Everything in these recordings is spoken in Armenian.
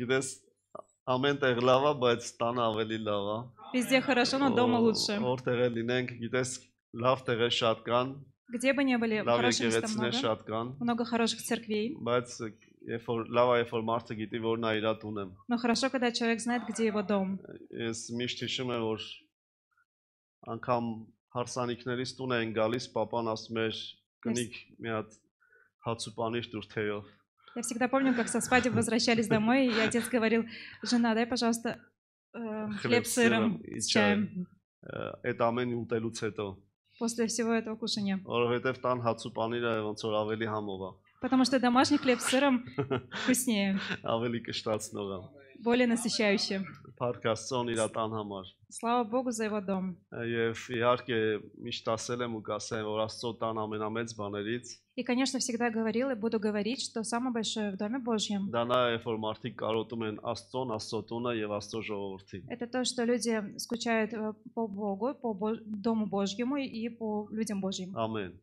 Գիտես, ամեն տեղ լավ է, բայց տանը ավելի լավ է։ Везде хорошо, но дома лучше։ Որտեղ էլ լինենք, գիտես, լավ տեղեր շատ կան։ Где бы ни были, хороших мест много. Много хороших церквей. Բայց երբ որ լավ է, երբ որ մարդը գիտի, որն է իր տունը։ Но хорошо, когда человек знает, где его дом։ Ես միշտ հիշում եմ, որ անգամ հարսանիքներից տուն են գալիս, papan ասում էր գնիկ մի հատ հացուպանիշ դուրթեյով։ Я всегда помню, как со свадеб возвращались домой, и отец говорил, жена, дай, пожалуйста, э, хлеб с сыром и с чаем. Այդ ամեն ուտելուց После всего этого кушания. Որովհետև տան հացու պանիրը ոնց որ Потому что домашний хлеб с сыром вкуснее. Ավելի կշտացնող է։ более насыщающий. Փառքաստոն իր տան համար։ Слава Богу за его дом. Եվ իհարկե միշտ ասել եմ ու կասեմ, որ Աստծո տան ամենամեծ И, конечно, всегда говорил и буду говорить, что самое большое в Доме Божьем. Да, на эформартик каротумен астон, астотуна и астожоворти. Это то, что люди скучают э, по Богу, по Дому Божьему и по людям Божьим. Аминь.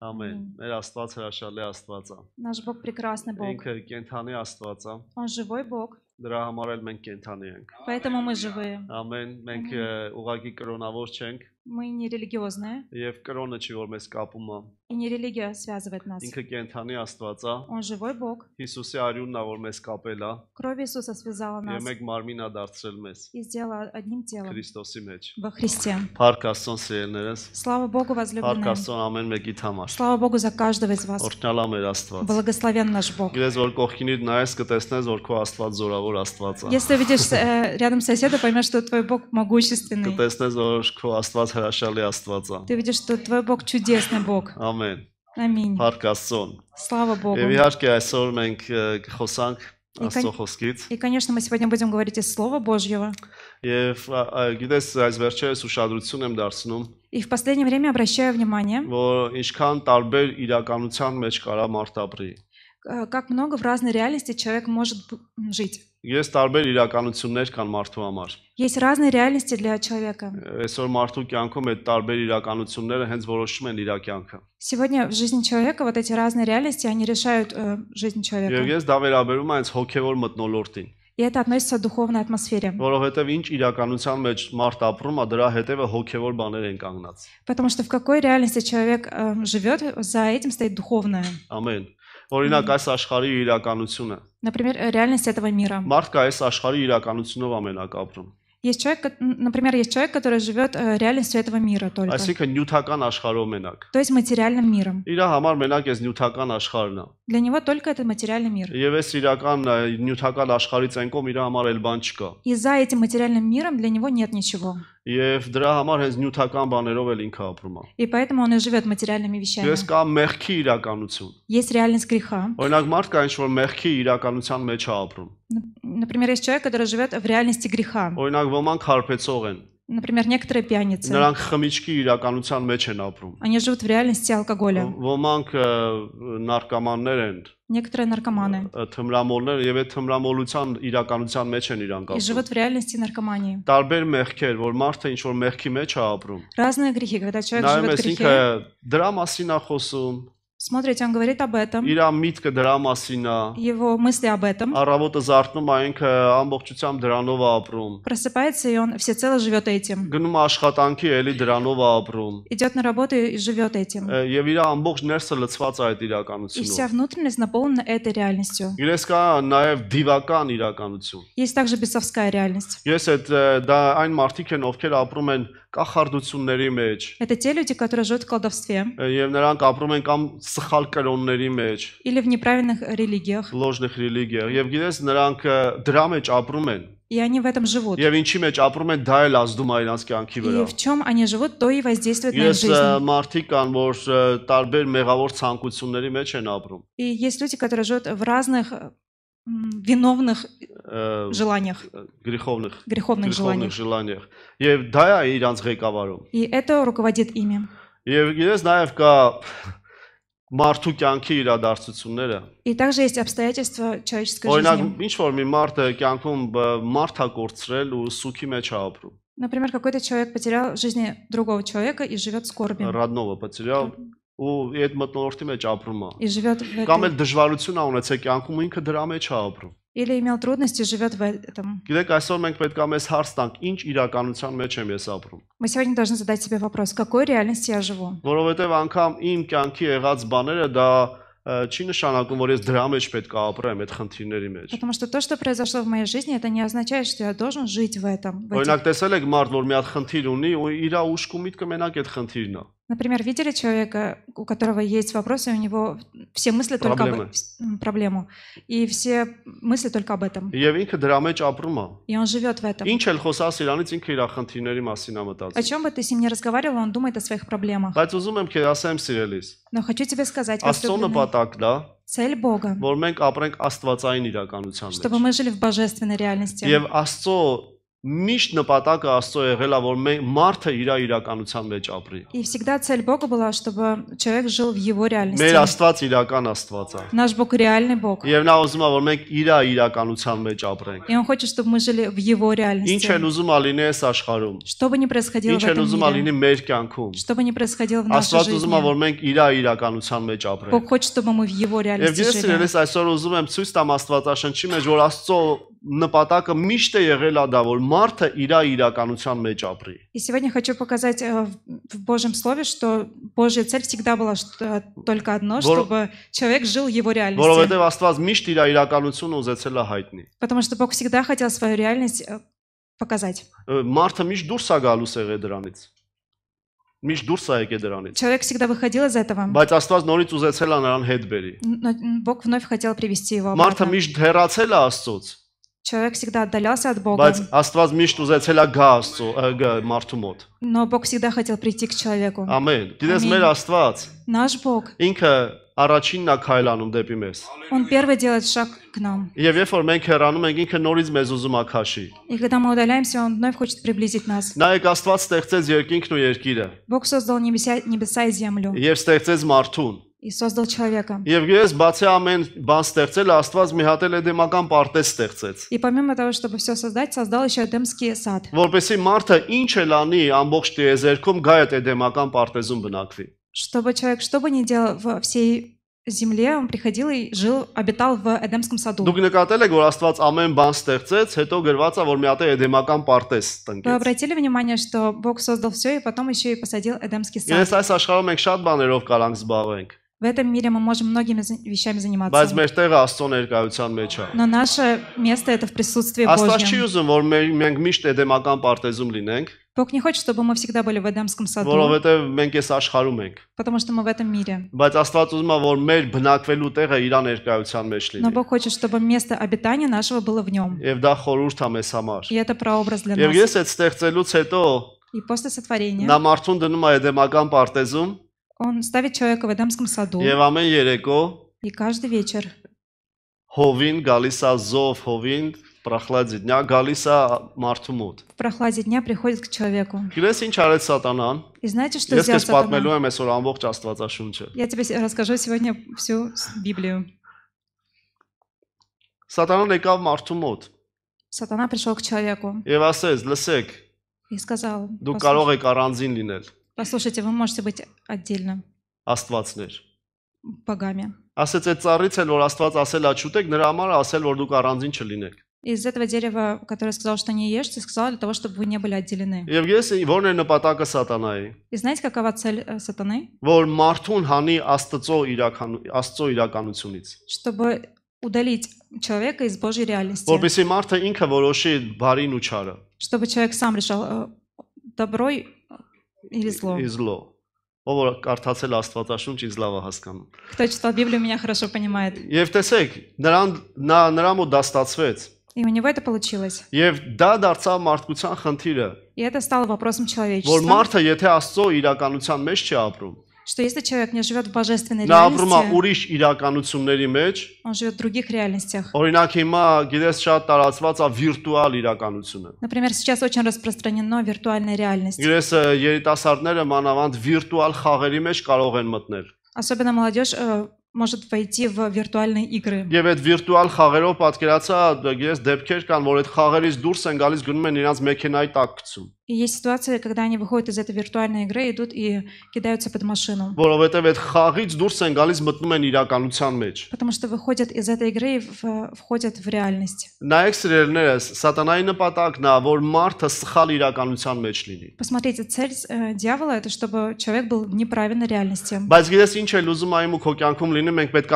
Ամեն։ Մեր Աստված հրաշալի Աստված է։ Наш Бог прекрасный Бог։ Ինքը կենթանի Աստված է։ Он живой Бог։ դրա համար էլ մենք կենթանի ենք։ Поэтому мы живые։ Ամեն, մենք ուղակի կրոնավոր չենք։ Мы не религиозные։ Եվ կրոնը չի որ մեզ կապում է։ И не религия связывает нас. Ինքը կենթանի Աստված է։ Он живой Бог։ Հիսուսի արյունն է որ մեզ կապել է։ Кровь Иисуса связала нас։ Եվ մեկ մարմին է դարձրել մեզ։ И сделала одним телом։ Քրիստոսի մեջ։ Во Христе։ Փառք Աստծուն սիրելներս։ Слава Богу возлюбленные։ Փառք Աստծուն ամեն մեկիդ համար։ Слава Богу за каждого из вас։ Օրհնալա մեր Աստված։ Благословен наш Бог։ Գրես որ կողքինիդ նայես կտեսնես որ քո Աստված զորավոր Աստված է։ Если видишь рядом соседа, поймешь, что твой Бог могущественный. Կտեսնես որ քո Աստված հրաշալի Աստված է։ Ты видишь, что твой Бог чудесный Бог։ Ամեն Ամեն։ Ամեն։ Փառքասոն։ Слава Богу. Իհարկե այսօր մենք խոսանք Աստծո խոսքից։ И, конечно, мы сегодня будем говорить из слова Божьего. Եվ գիտես, այս վերջերս ուշադրություն եմ դարձնում։ И в последнее время обращаю внимание, որ ինչքան տարբեր իրականության մեջ կարա մարդ ապրի։ Как много в разной реальности человек может жить. Ես տարբեր իրականություններ կան մարդու համար։ Есть разные реальности для человека. Այսօր մարդու կյանքում այդ տարբեր իրականությունները հենց որոշում են իր կյանքը։ Сегодня в жизни человека вот эти разные реальности, они решают э, жизнь человека. Եվ ես դա վերաբերում է այս հոգևոր մտնոլորտին։ И это относится к духовной атмосфере. Որովհետև ինչ իրականության մեջ մարդ ապրում է, դրա հետևը հոգևոր բաներ են կանգնած։ Потому что в какой реальности человек э, живет, за этим стоит духовное. Ամեն։ Օրինակ այս աշխարհի իրականությունը։ Например, реальность этого мира։ Մարդը այս աշխարհի իրականությունով ամենակապրում։ Есть человек, например, есть человек, который живет реальностью этого мира только. Այսինքն նյութական աշխարհով մենակ։ То есть материальным миром. Իր համար մենակ էս նյութական աշխարհն է։ Для него только этот материальный мир. Եվ էս իրական նյութական աշխարհից այն կողմ իր համար էլ բան չկա։ И за этим материальным миром для него нет ничего. Եվ դրա համար հենց նյութական բաներով էլ ինքը ապրում է։ И поэтому он и живет материальными вещами. Ես կա մեղքի իրականություն։ Есть реальность греха. Օրինակ մարդ կա ինչ որ մեղքի իրականության մեջ է ապրում։ Например, есть человек, который живет в реальности греха. Օրինակ ոմանք հարբեցող են։ Например, некоторые пьяницы. Նրանք խմիչքի իրականության մեջ են ապրում։ Они живут в реальности алкоголя. Ոմանք նարկոմաններ են։ Некоторые наркоманы. Թմրամոլներ եւ այդ թմրամոլության իրականության մեջ են իրանք ապրում։ И живут в реальности наркомании. Տարբեր մեղքեր, որ մարդը ինչ որ մեղքի մեջ է ապրում։ Разные грехи, когда человек живет в грехе։ Նա ինքը դրա մասին է խոսում։ Смотрите, он говорит об этом. Իր միտքը դրա մասին է։ Его мысли об этом. Առավոտը զարթնում է, ինքը ամբողջությամբ դրանով է ապրում։ Просыпается и он всецело живет этим. Գնում աշխատանքի, էլի դրանով է ապրում։ Идет на работу и живет этим. Եվ իր ամբողջ ներսը լցված է այդ իրականությունով։ И вся внутренность наполнена этой реальностью. Իրես կա նաև դիվական իրականություն։ Есть также бесовская реальность. Ես այդ դա այն մարդիկ են, ովքեր ապրում են կախարդությունների մեջ։ Это те люди, которые живут в колдовстве։ Եվ նրանք ապրում են կամ սխալ կրոնների մեջ։ Или в неправильных религиях։ Ложных религиях։ Եվ գիտես, նրանք դրա մեջ ապրում են։ И они в этом живут. Եվ ինչի մեջ ապրում են, դա էլ ազդում է իրենց կյանքի վրա։ И в чем они живут, то и воздействует на их жизнь։ Ես մարդիկ կան, որ տարբեր մեղավոր ցանկությունների մեջ են ապրում։ И есть люди, которые живут в разных виновных э, э желаниях. Э, греховных. Греховных, греховных желаниях. желаниях. Եվ դա է իրանց И это руководит ими. Եվ իրենց նաև կա մարդու կյանքի իրադարձությունները։ И также есть обстоятельства человеческой жизни. Օրինակ, ինչ որ մի մարդը կյանքում մարդ է կորցրել Например, какой-то человек потерял жизни другого человека и живет скорби. Родного потерял, ու այդ մտնորդի մեջ ապրում է։ И живет в Կամ էլ դժվարություն ա ունեցել կյանքում ու ինքը դրա մեջ է ապրում։ Или имел трудности, живет в этом. Գիտեք, այսօր մենք պետք է մեզ հարց տանք, ինչ իրականության մեջ եմ ես ապրում։ Мы сегодня должны задать себе вопрос, в какой реальности я живу? Որովհետև անգամ իմ կյանքի եղած բաները դա չի նշանակում, որ ես դրա մեջ պետք է ապրեմ այդ խնդիրների մեջ։ Потому что то, что произошло в моей жизни, это не означает, что я должен жить в этом. Օրինակ, տեսել եք մարդ, որ մի հատ խնդիր ունի ու իր ուշքումիդ կմենակ այդ խնդիրն է։ Например, видели человека, у которого есть вопросы, у него все мысли только об проблему, и все мысли только об этом. Եվ ինքը դրա մեջ ապրում И он живет в этом. Ինչ էլ խոսաս իրանից ինքը իր О чем бы ты с ним не разговаривал, он думает о своих проблемах. Բայց ուզում եմ քեզ Но хочу тебе сказать, Աստծո возлюбленный, նպատակն է, цель Бога, որ մենք ապրենք Աստվածային իրականության чтобы мы жили в божественной реальности. Եվ Աստծո Միշտ նպատակը Աստծո եղել է, որ մենք մարդը իր իրականության մեջ ապրի։ И всегда цель Бога была, чтобы человек жил в его реальности։ Մեր Աստված իրական Աստված է։ Наш Бог реальный Бог։ Եվ նա ուզում է, որ մենք իր իրականության մեջ ապրենք։ И он хочет, чтобы мы жили в его реальности։ Ինչ են ուզում ալինի այս աշխարհում։ Что бы ни происходило в этом мире։ Ինչ են ուզում ալինի մեր կյանքում։ Что бы ни происходило в нашей жизни։ Աստված ուզում է, որ մենք իր իրականության մեջ ապրենք։ Бог хочет, чтобы мы в его реальности жили։ Եվ ես իրենց այսօր ուզում եմ ցույց տամ Աստվածաշնչի մեջ, որ Աստծո նպատակը միշտ է եղել դա, որ մարդը իր իրականության մեջ ապրի։ И сегодня хочу показать в Божьем слове, что Божья цель всегда была только одно, чтобы человек жил его реальностью. Որովհետև Աստված միշտ իր իրականությունը ուզեցել է հայտնի։ Потому что Бог всегда хотел свою реальность показать. Մարդը միշտ դուրս է գալու սեղե դրանից։ Միշտ դուրս է եկել դրանից։ Человек всегда выходил из этого. Բայց Աստված նորից ուզեցել է նրան հետ բերի։ Бог вновь хотел привести его обратно. Մարդը միշտ հեռացել է Աստծոց։ Человек всегда отдалялся от Бога. Բայց Աստված միշտ ուզեցել է գա Աստծո, գա մարդու մոտ։ Но Бог всегда хотел прийти к человеку. Ամեն։ Գիտես մեր Աստված։ Наш Бог։ Ինքը առաջինն է քայլանում դեպի մեզ։ Он первый делает шаг к нам. Եվ երբ որ մենք հեռանում ենք, ինքը նորից մեզ ուզում է քաշի։ И когда мы удаляемся, он вновь хочет приблизить нас. Նայեք, Աստված ստեղծեց երկինքն ու երկիրը։ Бог создал небеса, небеса и землю. Եվ ստեղծեց մարդուն։ И создал человека. Եվ ես բացի ամեն բան ստեղծել, Աստված մի հատ էլ Էդեմական պարտեզ ստեղծեց։ И помимо того, чтобы все создать, создал еще Эдемский сад. Որպեսզի մարդը ինչ էլ անի ամբողջ տիեզերքում գա այդ Էդեմական պարտեզում բնակվի։ Чтобы человек, что бы ни делал во всей земле, он приходил и жил, обитал в Эдемском саду. Դուք նկատել եք, որ Աստված ամեն բան ստեղծեց, հետո գրված է, որ մի հատ է Էդեմական պարտեզ տնկեց։ Вы обратили внимание, что Бог создал все и потом еще и посадил Эдемский сад։ Ես այս աշխարհում ենք շատ բաներով կարող զբաղվենք։ в этом мире мы можем многими вещами заниматься. Բայց մերտեղ Աստծո ներկայության մեջ է։ Но наше место это в присутствии Божьем. Աստված չի ուզում, որ մենք միշտ Էդեմական պարտեզում լինենք։ Бог не хочет, чтобы мы всегда были в Эдемском саду. Որովհետև մենք այս աշխարհում ենք։ Потому что мы в этом мире. Բայց Աստված ուզում է, որ մեր բնակվելու տեղը իր ներկայության մեջ լինի։ Но Бог хочет, чтобы место обитания нашего было в нем. Եվ դա խորհուրդ է մեզ համար։ И это прообраз для нас. Եվ ես այդ ստեղծելուց հետո И после сотворения. Նա մարդուն դնում է Էդեմական պարտեզում Он ставит человека в Эдамском саду. Եվ ամեն երեկո И каждый вечер հովին գալիս է զով հովին պրախլադի դնյա գալիս է մարդու մոտ։ в прохладе дня приходит к человеку. Գիտես ինչ արեց սատանան։ И знаете, что Ես сделал քեզ сатана? պատմելու եմ այսօր ամբողջ Աստվածաշունչը։ Я тебе се- расскажу сегодня всю с- Библию. Սատանան եկավ մարդու մոտ Сатана пришел к человеку եւ ասեց. Լսեք, и сказал, դուք «Послушай, կարող եք առանձին լինել։ Послушайте, вы можете быть отдельно. Աստվածներ։ Богами. Ասեց այդ ծառից էլ որ Աստված ասել է չուտեք, նրա համար ասել որ Из этого дерева, которое сказал, что не ешьте, сказал для того, чтобы вы не были отделены. Եվ ես որն է նպատակը սատանայի։ И знаете, какова цель э, сатаны? Որ մարդուն հանի Աստծո իրական Աստծո իրականությունից։ Чтобы удалить человека из Божьей реальности. Որպեսզի մարդը ինքը որոշի բարին ու Чтобы человек сам решал э, добро и или зло. И зло. Ով որ կարդացել Աստվածաշունչ ինձ լավ է հասկանում։ Кто читал Библию, меня хорошо понимает. Եվ տեսեք, նրան նա նրա մոտ դա ստացվեց։ И у него это получилось. Եվ դա դարձավ մարդկության խնդիրը։ И это стало вопросом человечества։ Որ մարդը եթե Աստծո իրականության մեջ չի ապրում, что если человек не живет в божественной Նա ապրում է реальности, ուրիշ իրականությունների մեջ։ он живет в других реальностях. Օրինակ հիմա գիտես շատ տարածված է վիրտուալ իրականությունը։ Например, сейчас очень распространено виртуальная реальность. Գիտես ը, երիտասարդները մանավանդ վիրտուալ խաղերի մեջ կարող են մտնել։ Особенно молодежь э, может войти в виртуальные игры. Եվ այդ վիրտուալ խաղերով պատկերացա, գիտես դեպքեր կան, որ այդ խաղերից դուրս են գալիս գնում են իրենց մեքենայի տակ գցում։ И есть ситуация, когда они выходят из этой виртуальной игры, идут и кидаются под машину. Որովհետև այդ խաղից դուրս են գալիս մտնում են իրականության մեջ։ Потому что выходят из этой игры и входят в реальность. Նայեք սիրելիները, սատանայի նպատակն է, որ մարդը սխալ իրականության մեջ լինի։ Посмотрите, цель э, дьявола это чтобы человек был в неправильной реальности. Բայց գիտես ինչ է լուզում այմ ու քո կյանքում լինի, մենք պետք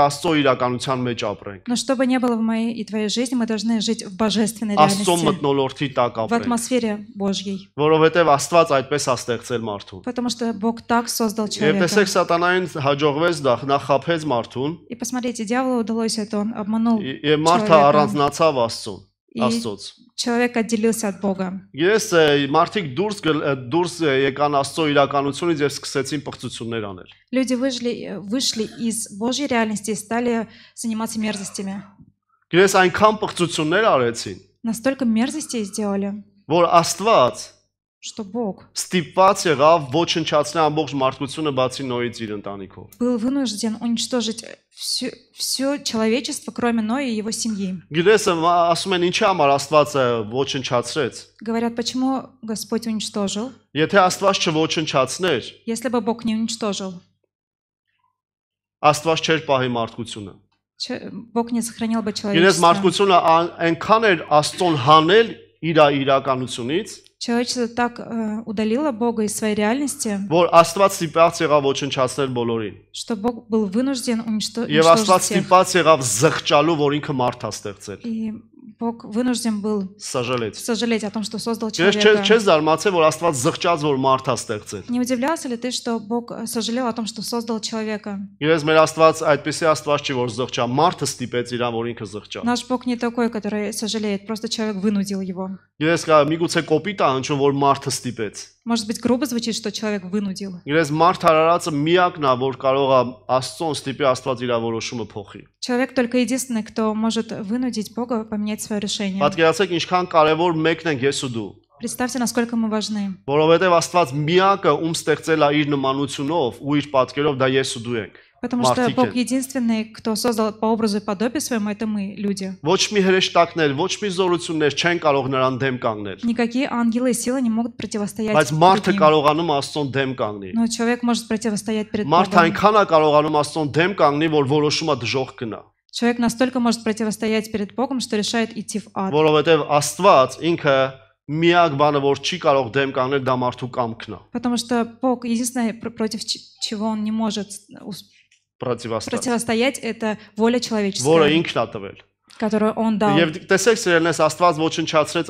Но чтобы не было в моей и твоей жизни, мы должны жить в божественной реальности. Աստծո մտնոլորտի տակ ապրենք։ В атмосфере Божьей որովհետև Աստված այդպես է ստեղծել մարդուն։ Потому что Бог так создал человека։ Եվ տեսեք սատանային հաջողվեց դա, նա խափեց մարդուն։ И посмотрите, дьяволу удалось это, он обманул человека։ Եվ մարդը առանձնացավ Աստծուն, Աստծոց։ Человек отделился от Бога։ Ես մարդիկ դուրս դուրս եկան Աստծո իրականությունից եւ սկսեցին պղծություններ անել։ Люди вышли вышли из Божьей реальности и стали заниматься мерзостями։ Գրես այնքան պղծություններ արեցին։ Настолько мерзостей сделали։ Որ Աստված что Бог ստիպված եղավ ոչնչացնել ամբողջ մարդկությունը բացի Նոյից իր ընտանիքով։ Был вынужден уничтожить все все человечество, кроме Ноя и его семьи. Գիտես, ասում են ինչի համար Աստվածը ոչնչացրեց։ Говорят, почему Господь уничтожил? Եթե Աստված չոչնչացներ, Если бы Бог не уничтожил, Աստված չէր պահի մարդկությունը։ Бог не сохранил бы человечество։ Գիտես, մարդկությունը այնքան էր Աստծոն հանել իր իրականությունից, Человечество так э, удалило Бога из своей реальности, որ Աստված ստիպած եղավ ոչնչացնել բոլորին։ что Бог был вынужден уничтожить Աստված всех. ստիպած եղավ զղջալու, որ ինքը մարդ է ստեղծել։ И Бог вынужден был сожалеть. Сожалеть о том, что создал человека. Չես զարմացել, որ Աստված զղճած որ մարդա ստեղծել։ Не удивлялся ли ты, что Бог э, сожалел о том, что создал человека? Իրենց մեր Աստված այդպեսի Աստված չի, որ զղճա, մարդը ստիպեց իրան, որ ինքը զղճա։ Наш Бог не такой, который сожалеет, просто человек вынудил его։ Ես կա միգուցե կոպիտ է հնչում, որ մարդը ստիպեց։ Может быть, грубо звучит, что человек вынудил. Իրենց մարդ արարածը միակն է, որ կարող է Աստծոն ստիպի Աստված իր որոշումը փոխի։ Человек только единственный, кто может вынудить Бога поменять свое решение. Պատկերացեք, ինչքան կարևոր մեկն ենք ես ու դու։ Представьте, насколько мы важны. Որովհետև Աստված միակը ում ստեղծել է իր նմանությունով ու իր պատկերով, դա ես ու դու ենք։ Потому что Бог единственный, кто создал по образу и подобию своему, это мы, люди. Никакие ангелы и силы не могут противостоять Բայց մարդը կարողանում Աստծոն դեմ կանգնի։ Но человек может противостоять перед Богом. Մարդը այնքան է կարողանում Աստծոն դեմ կանգնի, որ որոշումը Человек настолько может противостоять перед Богом, что решает идти в ад. Որովհետև Աստված ինքը միակ բանը, որ չի կարող դեմ կանգնել դա մարդու կամքն է։ Потому что Бог единственное против чего он не может противостоять. Противостоять – это воля человеческая. Որը ինքն է տվել которую он дал. Եվ տեսեք, սիրելնես, Աստված ոչնչացրեց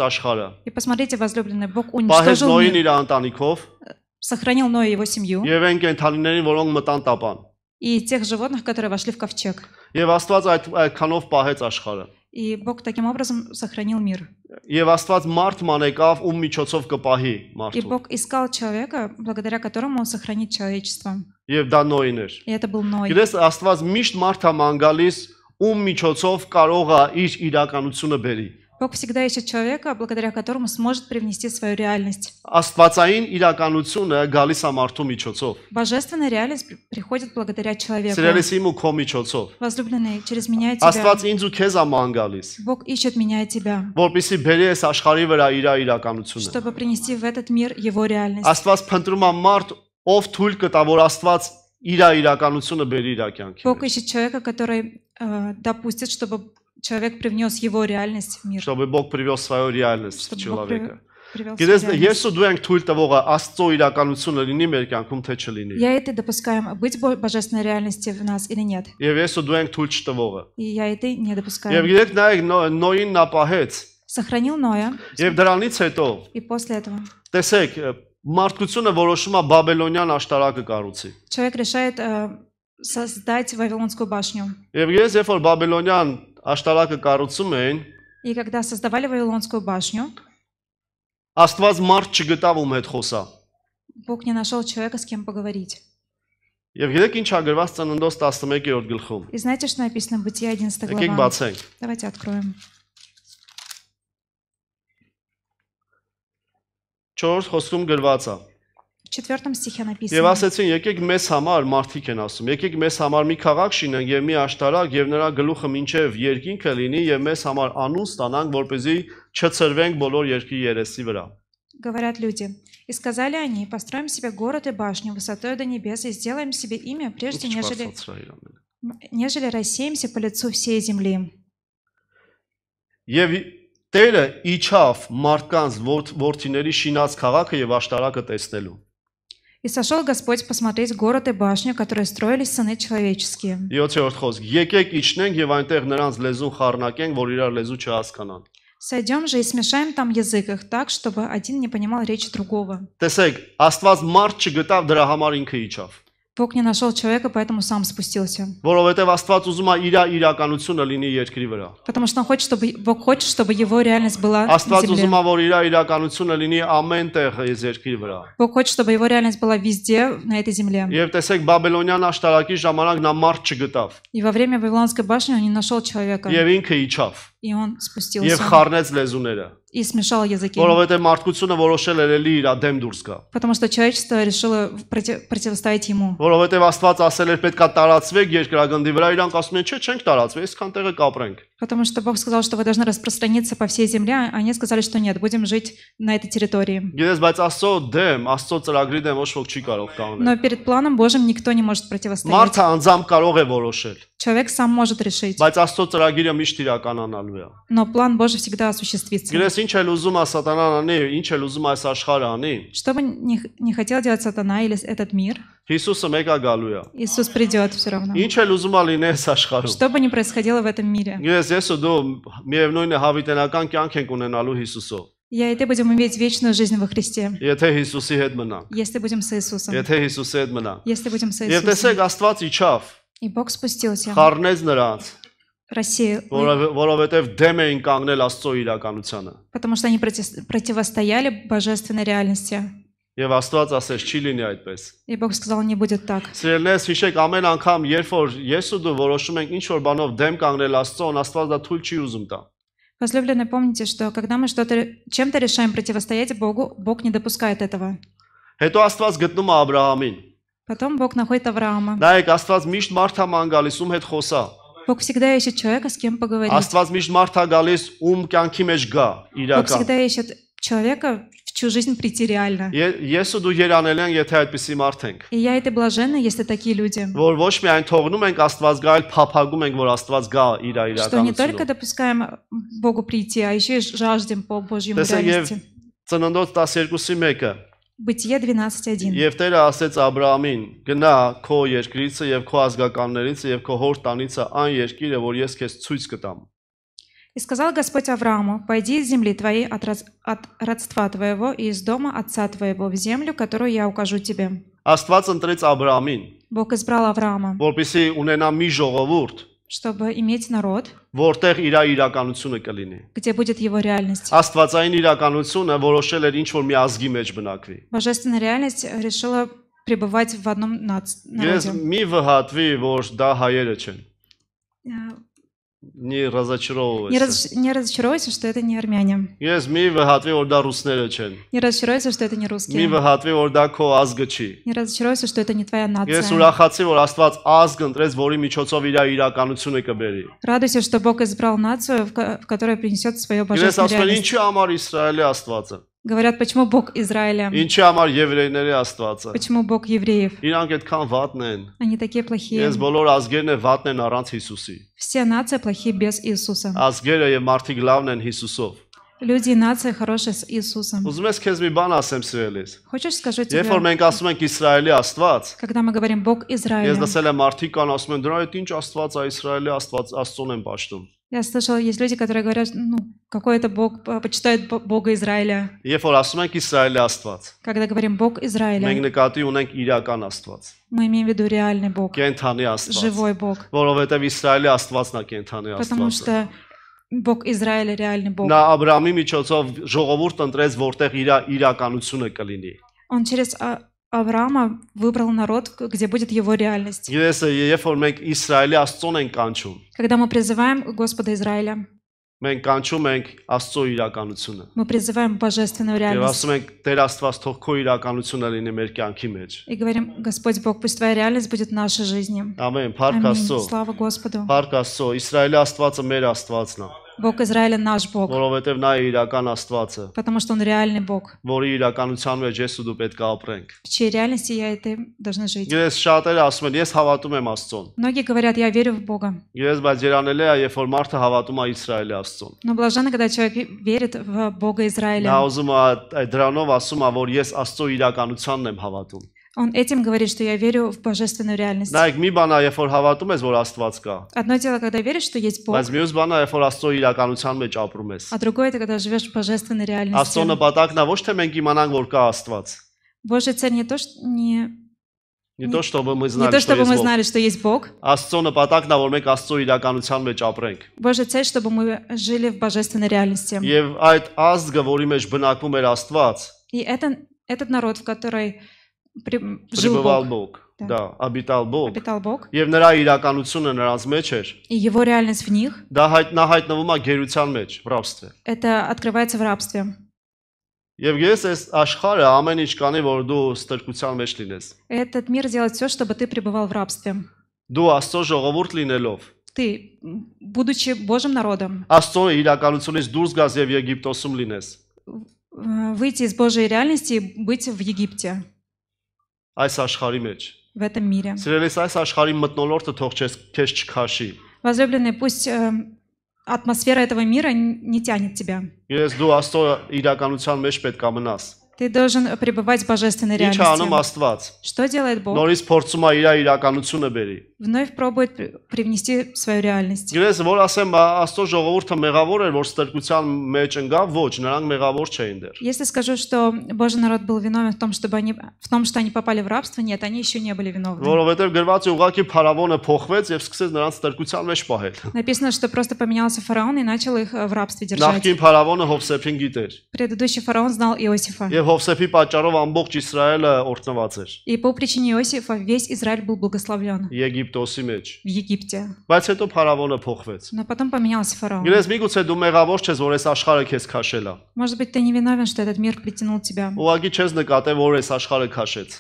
И посмотрите, возлюбленный, Бог уничтожил Նոյին իր ընտանիքով։ э, Сохранил Ноя его семью. Եվ այն կենթանիներին, որոնք մտան տապան։ И тех животных, которые вошли в ковчег։ И Աստված այդ քանով պահեց աշխարհը։ И Бог таким образом сохранил мир. Եվ Աստված մարդ մանեկավ, ում միջոցով կպահի մարդուն։ И Бог искал человека, благодаря которому он сохранит человечество. Եվ դա Նոյն էր։ И это был Ной. Գրես Աստված միշտ մարդա ման գալիս, ում միջոցով կարող է իր իրականությունը բերի։ Бог всегда ищет человека, благодаря которому сможет привнести свою реальность. Աստվածային իրականությունը գալիս է մարդու միջոցով։ Божественная реальность приходит благодаря человеку. Սիրելիս իմ ու քո միջոցով։ Возлюбленный, через меня и тебя. Աստված ինձ ու Бог ищет меня и тебя. Որպեսզի բերի այս աշխարհի վրա իր իրականությունը։ Чтобы принести в этот мир его реальность։ Աստված փնտրում է մարդ, ով թույլ կտա, որ Աստված իր իրականությունը բերի իր Бог ищет человека, который допустит, чтобы человек привнес его реальность в мир. Чтобы Бог привез свою реальность чтобы человека. Бог Գիտես ես ու դու ենք թույլ տվողը Աստծո իրականությունը լինի մեր կյանքում թե չլինի։ Я это допускаю, быть божественной реальности в нас или нет։ Եվ ես ու դու ենք թույլ И я это не допускаю։ Եվ գիտեք նայեք Նոյին նա պահեց։ Сохранил Ноя։ Եվ դրանից հետո։ И после этого։ Տեսեք մարդկությունը որոշում է Բաբելոնյան աշտարակը Человек решает э, создать Вавилонскую башню։ Եվ ես երբ որ աշտարակը կառուցում էին, И когда создавали Вавилонскую башню, Աստված մարդ չգտավ ում հետ խոսա։ Бог не нашел человека, с кем поговорить. Եվ գիտեք ինչ ագրված ծննդոց 11-րդ գլխում։ И знаете, что написано в Бытие 11 глава? Եկեք բացենք։ Давайте откроем. 4 խոսքում գրված է. четвертом стихе написано. Եվ ասացին, եկեք մեզ համար մարդիկ են ասում, եկեք մեզ համար մի քաղաք շինենք եւ մի աշտարակ եւ նրա գլուխը մինչեւ երկինքը լինի եւ մեզ համար անուն ստանանք, որպեսզի չծրվենք բոլոր երկրի երեսի վրա։ Говорят люди, и сказали они, построим себе город и башню высотой до небес и сделаем себе имя, прежде нежели, нежели рассеемся по лицу всей земли. Եվ Տերը իջավ մարդկանց ворթիների շինած քաղաքը եւ աշտարակը տեսնելու։ И сошел Господь посмотреть город и башню, которые строились сыны человеческие. 7-րդ խոսք. Եկեք իջնենք եւ այնտեղ նրանց լեզուն խառնակենք, որ իրար լեզու Сойдем же и смешаем там язык их так, чтобы один не понимал речи другого։ Տեսեք, Աստված մարդ չգտավ դրա համար ինքը իջավ։ Бог не нашел человека, поэтому сам спустился. Որովհետև Աստված ուզում է իր իրականությունը լինի երկրի Потому что он хочет, чтобы Бог хочет, чтобы его реальность была на земле. է, որ իր իրականությունը լինի ամեն Бог хочет, чтобы его реальность была везде на этой земле. Եվ տեսեք Բաբելոնյան աշտարակի ժամանակ նա И во время Вавилонской башни он не нашел человека. Եվ ինքը И он спустился. Եվ и смешал языки. Որովհետև մարդկությունը որոշել էր էլի իր դեմ Потому что человечество решило противостоять ему. Որովհետև Աստված ասել էր պետքա տարածվեք երկրագնդի վրա, իրանք ասում են, չէ, չենք Потому что Бог сказал, что вы должны распространиться по всей земле, а они сказали, что нет, будем жить на этой территории. Ես բայց Աստծո դեմ, Աստծո ծրագրի դեմ ոչ ոք Но перед планом Божьим никто не может противостоять. Մարդը անձամբ կարող է որոշել։ Человек сам может решить. Բայց Աստծո ծրագիրը միշտ Но план Божий всегда осуществится ինչ էլ ուզում է սատանան անի, ինչ էլ ուզում այս աշխարհը անի։ Что бы не хотел делать сатана или этот мир, Հիսուսը մեկա գալու է։ Иисус придет все равно. Ինչ էլ ուզում է լինի այս աշխարհում։ Что бы ни происходило в этом мире. Ես ես ու դու միևնույնն է հավիտենական կյանք ենք ունենալու Հիսուսով։ Я и ты будем иметь вечную жизнь во Христе. Եթե Հիսուսի հետ մնանք։ Если будем с Иисусом. Եթե Հիսուսի հետ մնանք։ Если будем с Иисусом. Եվ տեսեք Աստված իջավ։ И Бог спустился. Խառնեց նրանց։ որովհետև դեմ էին կանգնել Աստծո իրականությանը։ Потому что они противостояли божественной реальности։ Եվ Աստված ասեց՝ չի լինի այդպես։ И Бог сказал, не будет так։ Սիրելիներս, հիշեք, ամեն անգամ, երբ որ ես ու դու որոշում ենք ինչ որ բանով դեմ կանգնել Աստծոն, Աստված դա թույլ չի ուզում տա։ Возлюбленные, помните, что когда мы что-то чем-то решаем противостоять Богу, Бог не допускает этого. Հետո Աստված գտնում է Աբրահամին։ Потом Бог находит Авраама։ Նայեք, Աստված միշտ մարդաման գալիս ում հետ խոսա։ Бог всегда ищет человека, с кем поговорить. Աստված միշտ մարդ է գալիս, ում կյանքի մեջ գա Бог իրական։ всегда ищет человека, в чью жизнь прийти реально. Ե- Ես ու դու երանել ենք, եթե այդպիսի մարդ ենք, И я этой блаженна, если такие люди. որ ոչ միայն թողնում ենք Աստված գա, այլ փափագում ենք, որ Աստված գա իր Что не только իրականությունում։ допускаем Богу прийти, а еще и жаждем по Божьему Տեսեք, եւ реальности. Ծննդոց 12-ի 1-ը Բытիե 12:1 Եվ Տերը ասեց Աբրահամին. գնա քո երկրիցը եւ քո ազգականներից եւ քո հոր տանիցը այն երկիրը, որ ես քեզ ցույց կտամ։ И сказал Господь Аврааму, «Пойди из земли твоей, от, раз, от родства твоего и из дома отца твоего в землю, которую я укажу тебе». Աստված ընտրեց Աբրահամին։ Бог избрал Авраама, որպեսզի ունենա մի ժողովուրդ, чтобы иметь народ, որտեղ իր իրականությունը կլինի։ Где будет его реальность? Աստվածային իրականությունը որոշել էր ինչ որ մի ազգի մեջ բնակվի։ Божественная реальность решила пребывать в одном народе։ Ես մի վհատվի, որ դա հայերը չեն։ не разочаровывайся. Не, раз, не разочаровывайся, что это не армяне. Yes, mi ve hatvi orada Не разочаровывайся, что это не русские. Mi ve hatvi orada քո Не разочаровывайся, что это не твоя нация. Ես ուրախացի, որ Աստված ազգ ընտրեց, որի միջոցով իր իրականությունը կբերի։ Радуйся, что Бог избрал нацию, в которой принесет свое божественное. Ես ասել ինչի համար Իսրայելի Աստվածը։ Говорят, почему Бог Израиля? Ինչի համար евրейների Աստվածը։ Почему Бог евреев? Իրանք այդքան վատն են։ Они такие плохие. Ես բոլոր ազգերն է վատն են առանց Հիսուսի։ Все нации плохие без Иисуса. Ազգերը եւ մարդիկ լավն են Հիսուսով։ Люди и нации хорошие с Иисусом. Ուզում ես քեզ մի բան ասեմ սիրելիս։ Хочешь скажу тебе? Երբ որ մենք ասում ենք Իսրայելի Աստված, Когда мы говорим Бог Израиля. Ես լսել եմ մարդիկ կան ասում են դրա այդ ինչ Աստված է Իսրայելի Աստված Աստծուն են ճաշտում։ я слышала, есть люди, которые говорят, ну, какой это Бог, почитают Бога Израиля. Երբ որ ասում ենք Իսրայելի Աստված, Когда говорим Бог Израиля, մենք նկատի ունենք իրական Աստված։ Мы имеем в виду реальный Бог. Կենթանի Աստված։ Живой Бог. Որովհետև Իսրայելի Աստվածն է կենթանի Աստվածը։ Потому что Бог Израиля реальный Бог. Նա Աբրահամի միջոցով ժողովուրդ ընտրեց, որտեղ իր իրականությունը կլինի։ Он через Ավրամը выбрал народ, где будет его реальность. Երբ որ մենք Իսրայելի Աստծուն ենք կանչում։ Когда мы призываем Господа Израиля։ Մենք կանչում ենք Աստծո իրականությունը։ Мы призываем божественную реальность։ Եվ ասում ենք Տեր Աստված թող քո իրականությունը լինի մեր կյանքի մեջ։ И говорим Господь Бог, пусть твоя реальность будет в нашей жизни։ Ամեն, փառք Աստծո։ Слава Господу։ Փառք Աստծո, Իսրայելի Աստվածը մեր Աստվածն է։ Бог Իսրայելը наш Бог։ Որովհետև նա է իրական Աստվածը։ Потому что он реальный Бог։ Որի իրականության մեջ ես ու դու պետք է ապրենք։ В чьей реальности я это должна жить։ Ես շատերը ասում են, ես հավատում եմ Աստծուն։ Многие говорят, я верю в Бога։ Ես բայց երանել է, երբ որ մարդը հավատում է Իսրայելի Աստծուն։ Но блаженно, когда человек верит в Бога Израиля։ Նա ուզում է դրանով ասում է, որ ես Աստծո իրականությանն եմ հավատում։ Он этим говорит, что я верю в божественную реальность. Одно дело, когда веришь, что есть Бог. А другое это, когда живешь в божественной а реальности. Աստծո Божья цель не то, что не Не то, чтобы мы знали, не то, чтобы что мы знали, что есть Бог. Աստծո а а Божья цель, чтобы мы жили в божественной реальности. И это этот народ, в который Пребывал Бог. Да. да, обитал Бог. Обитал Бог. Եվ նրա իրականությունը նրանց մեջ էր։ И его реальность в них. Դա հայտ նա на է գերության մեջ, в рабстве։ Это открывается в рабстве. Եվ ես այս աշխարհը ամեն ինչ կանի, որ դու ստրկության մեջ լինես։ Этот мир делает все, чтобы ты пребывал в рабстве. Դու Աստծո ժողովուրդ լինելով ты, будучи Божьим народом, э, выйти из Божьей реальности и быть в Египте. այս աշխարհի մեջ։ В этом мире. Սիրելիս, այս աշխարհի մտնոլորտը թող քեզ քեզ չքաշի։ Возлюбленный, пусть атмосфера этого мира не тянет тебя։ Ես դու աստո իրականության մեջ պետք է մնաս։ Ты должен пребывать в божественной Ինչ реальности. անում Աստված։ Что делает Бог? Նորից փորձում է իր իրականությունը բերի։ Вновь пробует привнести свою реальность. Գրես որ ասեմ Աստծո ժողովուրդը մեղավոր էր, որ ստրկության մեջ ընկավ, ոչ, նրանք մեղավոր չէին դեռ։ Если скажу, что Божий народ был виновен в том, чтобы они в том, что они попали в рабство, нет, они еще не были виновны. Որովհետև գրված է ուղակի փարավոնը փոխվեց եւ սկսեց նրանց ստրկության մեջ պահել։ Написано, что просто поменялся фараон и начал их э, в рабстве держать. Նախկին փարավոնը Հովսեփին գիտեր։ Предыдущий фараон знал Иосифа. Եվ Հովսեփի պատճառով ամբողջ Իսրայելը օրհնված էր։ И по причине Иосифа весь Израиль был благословлен. Եգիպտոսի մեջ։ В Египте։ Բայց հետո փարավոնը փոխվեց։ Но потом поменялся фараон. Գրես միգուցե դու մեղավոր չես, որ այս աշխարհը քեզ քաշել է։ Может быть, ты не виновен, что этот мир притянул тебя. Ուղղակի չես նկատել, որ այս աշխարհը քաշեց։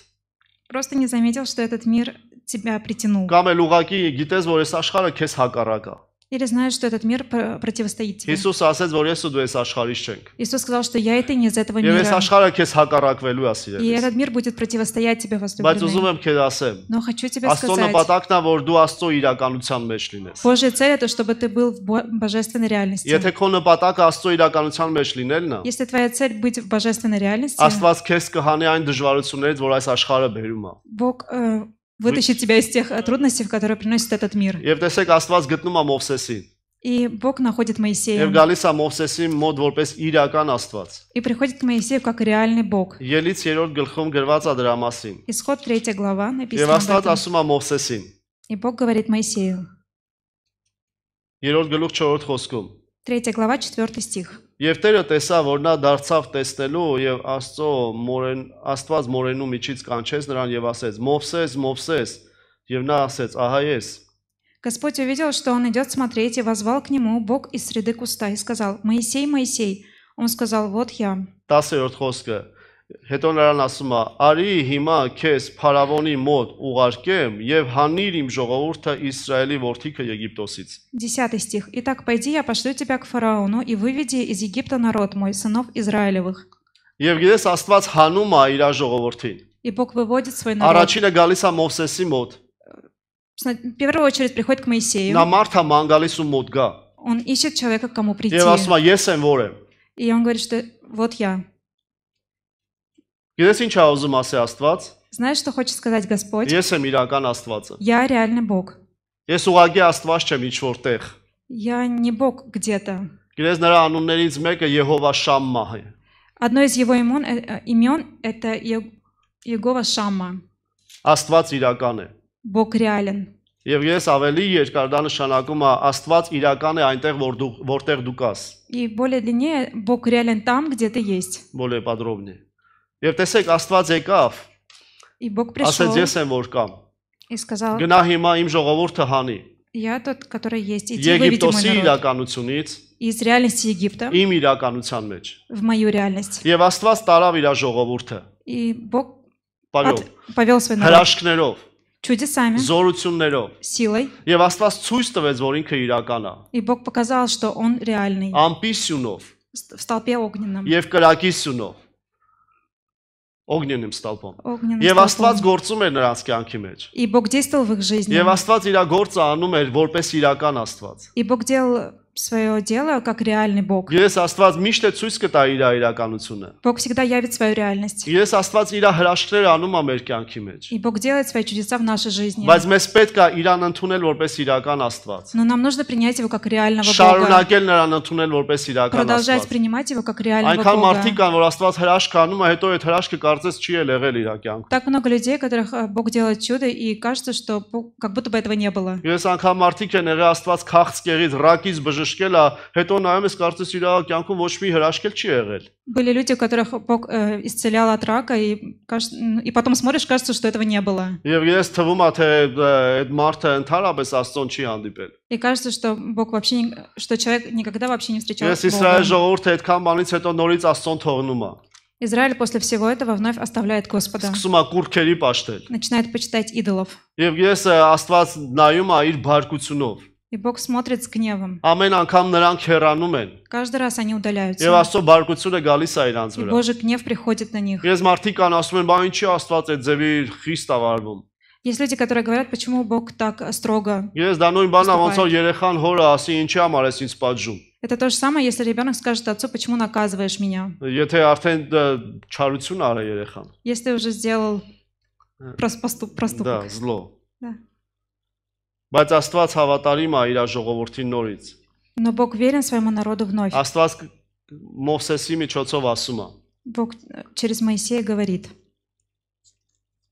Просто не заметил, что этот мир тебя притянул. Կամ էլ ուղղակի գիտես, որ այս աշխարհը քեզ հակառակ է։ или знают, что этот мир противостоит тебе. Հիսուս ասաց, որ ես ու դու ես աշխարհից չենք։ Иисус сказал, что я и ты не из этого мира. Եվ այս աշխարհը քեզ հակառակվելու է սիրելիս։ И этот мир будет противостоять тебе, возлюбленный. Բայց ուզում եմ քեզ ասեմ։ Но хочу тебе сказать. Աստծո նպատակն է, որ դու Աստծո իրականության մեջ լինես։ Божья цель это, чтобы ты был в божественной реальности. Եթե քո նպատակը Աստծո իրականության մեջ լինելն է։ Если твоя цель быть в божественной реальности։ Աստված քեզ կհանի այն դժվարություններից, որ այս աշխարհը բերում է։ Бог вытащит тебя из тех э, трудностей, которые приносит этот мир. И Бог находит Моисея. И приходит к Моисею как реальный Бог. Исход 3 глава написано И Бог говорит Моисею. 3 глава 4 стих. Եվ Տերը տեսավ, որ նա դարձավ տեսնելու եւ Աստծո մորեն Աստված մորենու միջից կանչեց նրան եւ ասեց. Մովսես, Մովսես, եւ նա ասեց. Ահա ես։ Господь увидел, что он идет смотреть, и возвал к нему Бог из среды куста и сказал: «Моисей, Моисей!» Он сказал: «Вот я». 10-րդ խոսքը հետո նրան ասում է արի հիմա քեզ փարավոնի մոտ ուղարկեմ եւ հանիր իմ ժողովուրդը իսրայելի որդիքը եգիպտոսից 10 стих Итак пойди я пошлю тебя к фараону и выведи из Египта народ мой сынов Израилевых Եվ գիտես Աստված հանում է իր ժողովրդին И Бог выводит свой народ Առաջինը գալիս է Մովսեսի մոտ В первую очередь приходит к Моисею Նա մարդա մանգալիս ու մոտ գա Он ищет человека к кому прийти Եվ ասում է ես եմ որ եմ И он говорит что вот я Գիտես ինչ է ուզում ասի Աստված։ Знаешь, что хочет сказать Господь? Ես եմ իրական Աստվածը։ Я реально Бог. Ես ուղղակի Աստված չեմ ինչ որտեղ։ Я не Бог где-то. Գիտես նրա անուններից մեկը Եհովա Շամմա է։ Одно из его имен, имен это Егова Шамма. Աստված իրական է։ Бог реален. Եվ ես ավելի երկար դա նշանակում է Աստված իրական է այնտեղ որ դու որտեղ դու կաս։ И более длиннее Бог реален там, где ты есть. Более подробнее. Եվ տեսեք, Աստված եկավ։ И Бог пришёл. Ասեց ես եմ որ կամ։ И сказал. Գնա հիմա իմ ժողովուրդը հանի։ Я тот, который есть, и ты выведи мой народ. իրականությունից из реальности Египта իմ իրականության մեջ в мою реальность։ Եվ Աստված տարավ իր ժողովուրդը։ И Бог повел свой народ. Հրաշքներով чудесами, զորություններով, силой. Եվ Աստված ցույց տվեց, որ ինքը իրական է։ И Бог показал, что он реальный. Ամբիսյունով, в столпе огненном։ Եվ կրակի սյունով Օգնեն իմ ստալպում։ Եվ Աստված գործում էր նրանց կյանքի մեջ։ И Бог действовал в их жизни։ Եվ Աստված իր գործը անում էր որպես իրական Աստված։ И Бог делал свое дело как реальный Бог. Ես Աստված միշտ է ցույց կտա իր իրականությունը։ Бог всегда явит свою реальность. Ես Աստված իր հրաշքները անում է մեր կյանքի մեջ։ И Бог делает свои чудеса в нашей жизни. Բայց մեզ պետք է իրան ընդունել որպես իրական Աստված։ Но нам нужно принять его как реального Бога. Շարունակել նրան ընդունել որպես իրական Աստված։ Продолжать принимать его как реального Бога։ Այնքան մարդիկ կան, որ Աստված հրաշք անում է, հետո այդ հրաշքը կարծես չի էլ եղել իր կյանքում։ Так много людей, которых Бог делает чудо и кажется, что как будто бы этого не было։ Ես անգամ մարդիկ են եղել Աստված քաղցկեղից, ռակից բժշկ բժշկել, հետո նայում ես կարծես իր կյանքում ոչ մի հրաշքել չի եղել։ Были люди, которых Бог э, исцелял от рака, и, и потом смотришь, кажется, что этого не было. Э, и кажется, что Бог вообще, что человек никогда вообще не встречался с Богом. Израиль после всего этого вновь оставляет Господа. Начинает почитать идолов. И Бог смотрит с гневом. Каждый раз они удаляются. Եվ Աստծո բարկությունը գալիս И Божий гнев приходит на них. Ես մարդիկ կան ասում են, բա ինչի Աստված այդ Есть люди, которые говорят, почему Бог так э, строго Ես դա նույն բանն ոնց որ երեխան հորը ասի, ինչի Это то же самое, если ребенок скажет отцу, почему наказываешь меня. Եթե արդեն չարություն արա երեխան։ Если уже сделал проступок. Да, зло. Да. Բայց Աստված հավատարիմ է իր ժողովրդին նորից։ Но Бог верен своему народу вновь. Աստված Մովսեսի միջոցով ասում է։ Бог через Моисея говорит.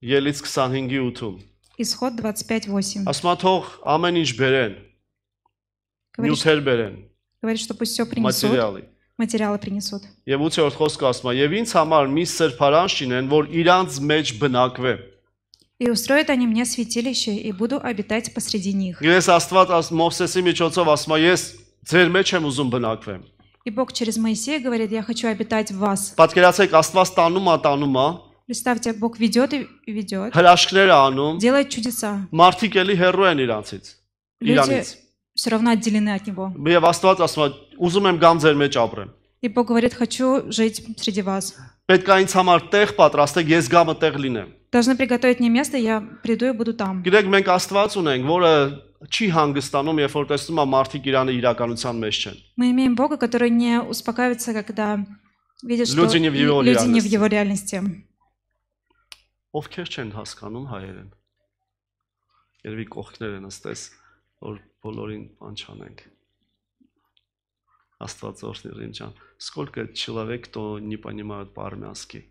Ելից 25-ի 8-ում։ Исход 25:8։ Ասում է թող ամեն ինչ բերեն։ Նյութեր բերեն։ Говорит, что пусть все принесут. Материалы. Материалы принесут։ Եվ 8-րդ խոսքը ասում է, եւ ինձ համար մի սրբարան շինեն, որ իրանց մեջ բնակվեմ։ И устроят они мне святилище, и буду обитать посреди них. Ես Աստված աս Մովսեսի միջոցով ասում է, ես ձեր մեջ եմ ուզում բնակվեմ։ И Бог через Моисея говорит, я хочу обитать в вас. Պատկերացեք Աստված տանում է, տանում Представьте, Бог ведет и ведет. Հրաշքներ է Делает чудеса։ Մարդիկ էլի հեռու Все равно отделены от него. Եվ Աստված ասում է, ուզում եմ գամ ձեր մեջ ապրեմ։ И Бог говорит, хочу жить среди вас. Պետք է ինձ համար տեղ պատրաստեք, ես գամ այդտեղ լինեմ։ Должны приготовить мне место, я приду и буду там։ Գիտեք, մենք Աստված ունենք, որը չի հանգստանում, երբ որ տեսնում է մարդիկ իրանը իրականության մեջ չեն։ Мы имеем Бога, который не успокаивается, когда видит, что люди не в его люди не в его реальности։ Ովքեր չեն հասկանում հայերեն։ Երևի կողքներ են ասես, որ բոլորին բան չանենք։ Աստված օրհնի ջան։ Сколько человек, кто не понимают по-армянски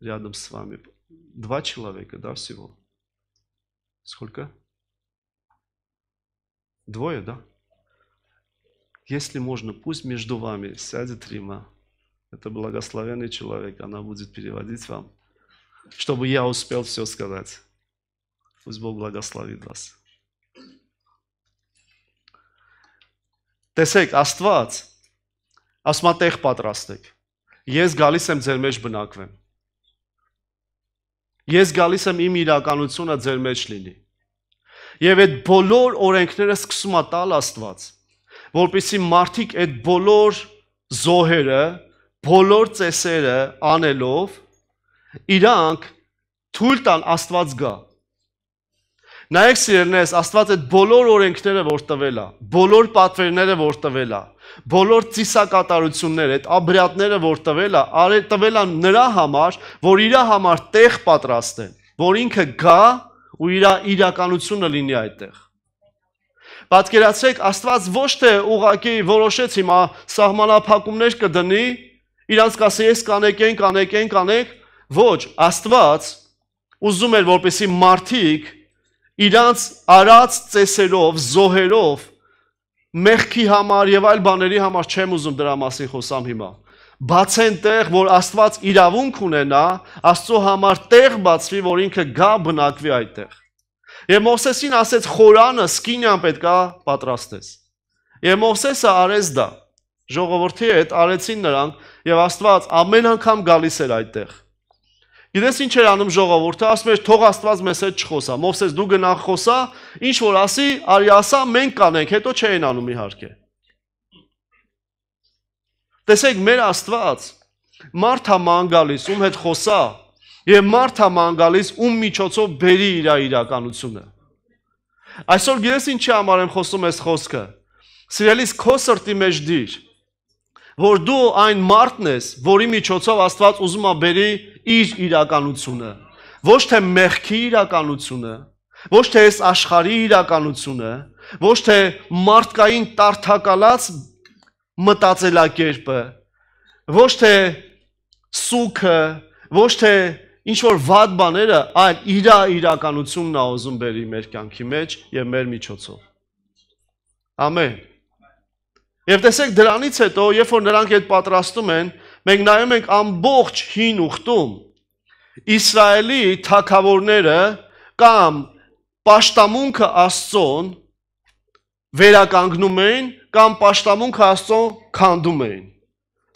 рядом с вами? Два человека, да, всего? Сколько? Двое, да? Если можно, пусть между вами сядет Рима. Это благословенный человек, она будет переводить вам, чтобы я успел все сказать. Пусть Бог благословит вас. Тесек, Աստված ասում է տեղ պատրաստեք։ Ես գալիս եմ ձեր մեջ բնակվեմ։ Ես գալիս եմ իմ իրականությունը ձեր մեջ լինի։ Եվ այդ բոլոր օրենքները սկսում է տալ Աստված, որբիսի մարդիկ այդ բոլոր զոհերը, բոլոր ծեսերը անելով իրանք թույլ տան Աստված գա Նայեք սիրելներս, Աստված այդ բոլոր օրենքները որ տվել է, բոլոր պատվերները որ տվել է, բոլոր ծիսակատարությունները, այդ աբրիատները որ տվել է, արել տվել են նրա համար, որ իր համար տեղ պատրաստեն, որ ինքը գա ու իր իրականությունը լինի այդտեղ։ Պատկերացրեք, Աստված ոչ թե ուղակի որոշեց հիմա սահմանափակումներ կդնի, իրանց կասի ես կանեկեն, կանեկեն, կանեք, ոչ, Աստված ուզում էր որպեսի մարդիկ իրանց արած ծեսերով, զոհերով, մեղքի համար եւ այլ բաների համար չեմ ուզում դրա մասին խոսամ հիմա։ Բաց այնտեղ, որ Աստված իրավունք ունենա, Աստծո համար տեղ բացվի, որ ինքը գա բնակվի այդտեղ։ Եվ Մովսեսին ասեց խորանը սկինյան պետքա պատրաստես։ Եվ Մովսեսը արեց դա։ Ժողովրդի հետ արեցին նրանք եւ Աստված ամեն անգամ գալիս էր այդտեղ Գիտես ինչ էր անում ժողովուրդը, ասում էր թող Աստված մեզ հետ չխոսա։ Մովսես դու գնա խոսա, ինչ որ ասի, արի ասա, մենք կանենք, հետո չէին անում իհարկե։ Տեսեք, մեր Աստված մարդ հա ման գալիս, ում հետ խոսա, եւ մարդ հա ման գալիս, ում միջոցով բերի իր իրականությունը։ Այսօր գիտես ինչի համար եմ խոսում այս խոսքը։ Սիրելիս քո սրտի մեջ դիր, որ դու այն մարդն ես, որի միջոցով Աստված ուզում է բերի իր իրականությունը, ոչ թե մեղքի իրականությունը, ոչ թե այս աշխարհի իրականությունը, ոչ թե մարդկային տարթակալած մտածելակերպը, ոչ թե սուքը, ոչ թե ինչ որ վատ բաները, այլ իր իրականությունն է ուզում բերի մեր կյանքի մեջ եւ մեր միջոցով։ Ամեն։ Եվ տեսեք դրանից հետո, երբ որ նրանք այդ պատրաստում են, մենք նայում ենք ամբողջ հին ուխտում Իսրայելի թակավորները կամ պաշտամունքը Աստծոն վերականգնում էին կամ պաշտամունքը Աստծոն քանդում էին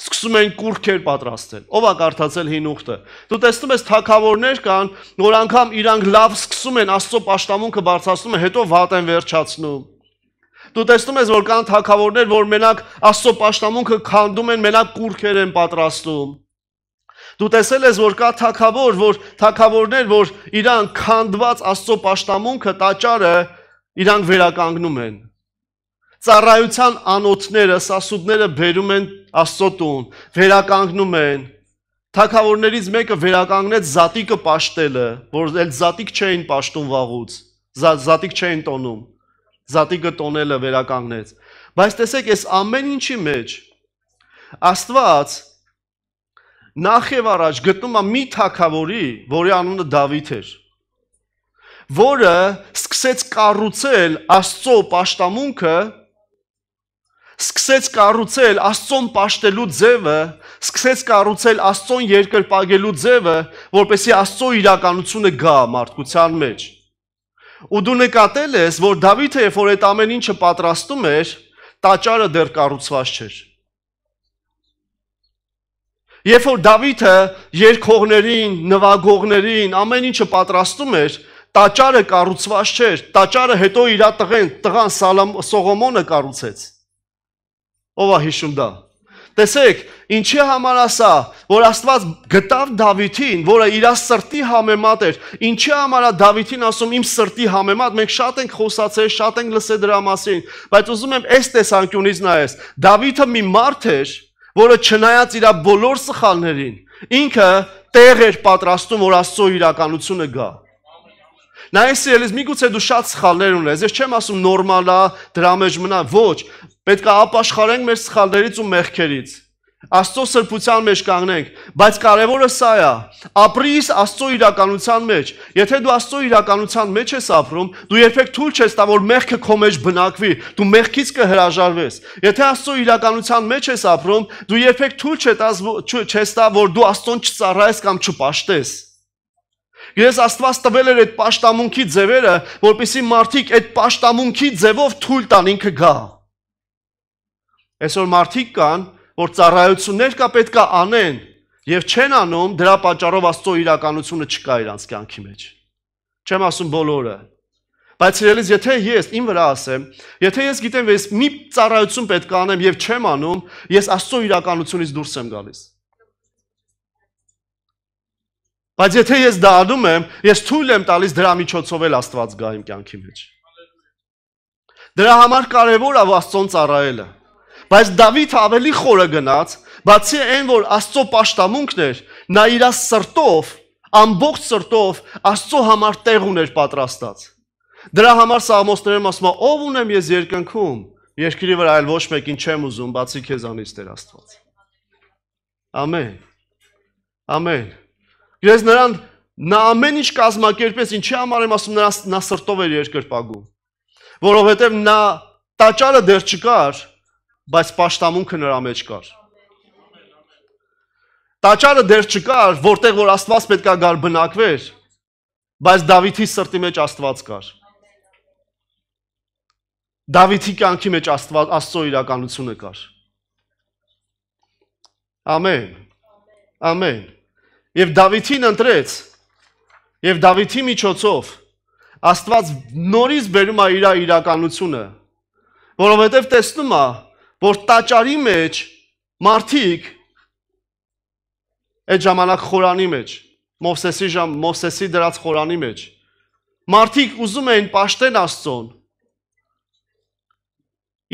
սկսում են կուրքեր պատրաստել։ Ո՞վ է կարդացել հին ուխտը։ Դու տեսնում ես թակավորներ կան, որ անգամ իրանք լավ սկսում են Աստծո աշտամունքը բարձրացնում, հետո վատ են վերջացնում։ Դու տեսնում ես, որ կան թակավորներ, որ մենակ Աստծո աշտամունքը քանդում են, մենակ կուրքեր են պատրաստում։ Դու տեսել ես, որ կա թակավոր, որ թակավորներ, որ իրան քանդված Աստծո աշտամունքը, տաճարը իրան վերականգնում են։ Ծառայության անոթները, սասուդները բերում են Աստծո տուն, վերականգնում են։ Թակավորներից մեկը վերականգնեց Զատիկը աշտելը, որ էլ Զատիկ չէին աշտում վաղուց, Զատիկ չէին տոնում։ Զատիկը տոնելը վերականգնեց։ Բայց տեսեք, այս ամեն ինչի մեջ Աստված նախ եւ առաջ գտնում է մի թակավորի, որի անունը Դավիթ էր, որը սկսեց կառուցել Աստծո աշտամունքը սկսեց կառուցել Աստծոն ճաշտելու ձևը, սկսեց կառուցել Աստծոն երկրպագելու ձևը, որպեսի Աստծո իրականությունը գա մարդկության մեջ։ Ու դու նկատել ես, որ Դավիթը, երբ որ այդ ամեն ինչը պատրաստում էր, տաճարը դեռ կառուցված չէր։ Երբ որ Դավիթը երկողներին, նվագողներին ամեն ինչը պատրաստում էր, տաճարը կառուցված չէր։ Տաճարը հետո իր տղեն, տղան Սողոմոնը կառուցեց։ Ո՞վ է հիշում դա։ Տեսեք, Ինչի համար ասա, որ Աստված գտավ Դավիթին, որը իր սրտի համեմատ էր։ Ինչի համար է Դավիթին ասում իմ սրտի համեմատ, մենք շատ ենք խոսացել, շատ ենք լսել դրա մասին, բայց ուզում եմ այս տեսանկյունից նայես։ Դավիթը մի մարդ էր, որը չնայած իր բոլոր սխալներին, ինքը տեղ էր պատրաստում, որ Աստծո իրականությունը գա։ Նայես իրենց միգուցե դու շատ սխալներ ունես։ Ես չեմ ասում նորմալ է, դրա մեջ մնա, ոչ։ Պետք է ապաշխարենք մեր սխալներից ու մեղքերից Աստծո սրբության մեջ կանգնենք, բայց կարևորը սա է. ապրիս Աստծո իրականության մեջ։ Եթե դու Աստծո իրականության մեջ ես ապրում, դու երբեք թույլ չես տա, որ մեղքը քո մեջ բնակվի, դու մեղքից կհրաժարվես։ Եթե Աստծո իրականության մեջ ես ապրում, դու երբեք թույլ չտաս չես տա, որ դու Աստծոն չծառայես կամ չպաշտես։ Գրես Աստված տվել էր այդ աշտամունքի ձևերը, որpիսի մարդիկ այդ աշտամունքի ձևով թույլ տան ինքը գա։ Այսօր մարդիկ կան, որ ծառայություններ կա պետքա անեն եւ չեն անում դրա պատճառով Աստծո իրականությունը չկա իրանց կյանքի մեջ։ Չեմ ասում բոլորը, բայց իրենից եթե ես իմ վրա ասեմ, եթե ես գիտեմ, որ ես մի ծառայություն պետք է անեմ եւ չեմ անում, ես Աստծո իրականությունից դուրս եմ գալիս։ Բայց եթե ես դա անում եմ, ես թույլ եմ տալիս դրա միջոցով էլ Աստված գա իմ կյանքի մեջ։ Դրա համար կարևոր է Աստծոն ծառայելը։ Բայց Դավիթ ավելի խորը գնաց, բացի այն, որ Աստծո աշտամունքն էր, նա իր սրտով, ամբողջ սրտով Աստծո համար տեղ ուներ պատրաստած։ Դրա համար Սամոսներում ասում է, ով ունեմ ես երկնքում, երկրի վրա այլ ոչ մեկին չեմ ուզում, բացի քեզանից Տեր Աստված։ Ամեն։ Ամեն։ Գրես նրան նա ամեն ինչ կազմակերպես, ինչի համար եմ ասում նրան նա սրտով էր երկրպագում, որովհետև նա տաճարը դեռ չկար, բայց աշտամունքը նրա մեջ կար։ Տաճարը դեռ չկար, որտեղ որ Աստված պետքա գար բնակվեր, բայց Դավիթի սրտի մեջ Աստված կար։ Դավիթի կյանքի մեջ Աստված Աստծո իրականությունը կար։ Ամեն։ Ամեն։ Եվ Դավիթին ընտրեց։ Եվ Դավիթի միջոցով Աստված նորից բերում է իր իրականությունը, որովհետև տեսնում է, որ տաճարի մեջ մարդիկ այդ ժամանակ խորանի մեջ Մովսեսի ժամ Մովսեսի դրած խորանի մեջ մարդիկ ուզում էին ճաշտեն Աստծոն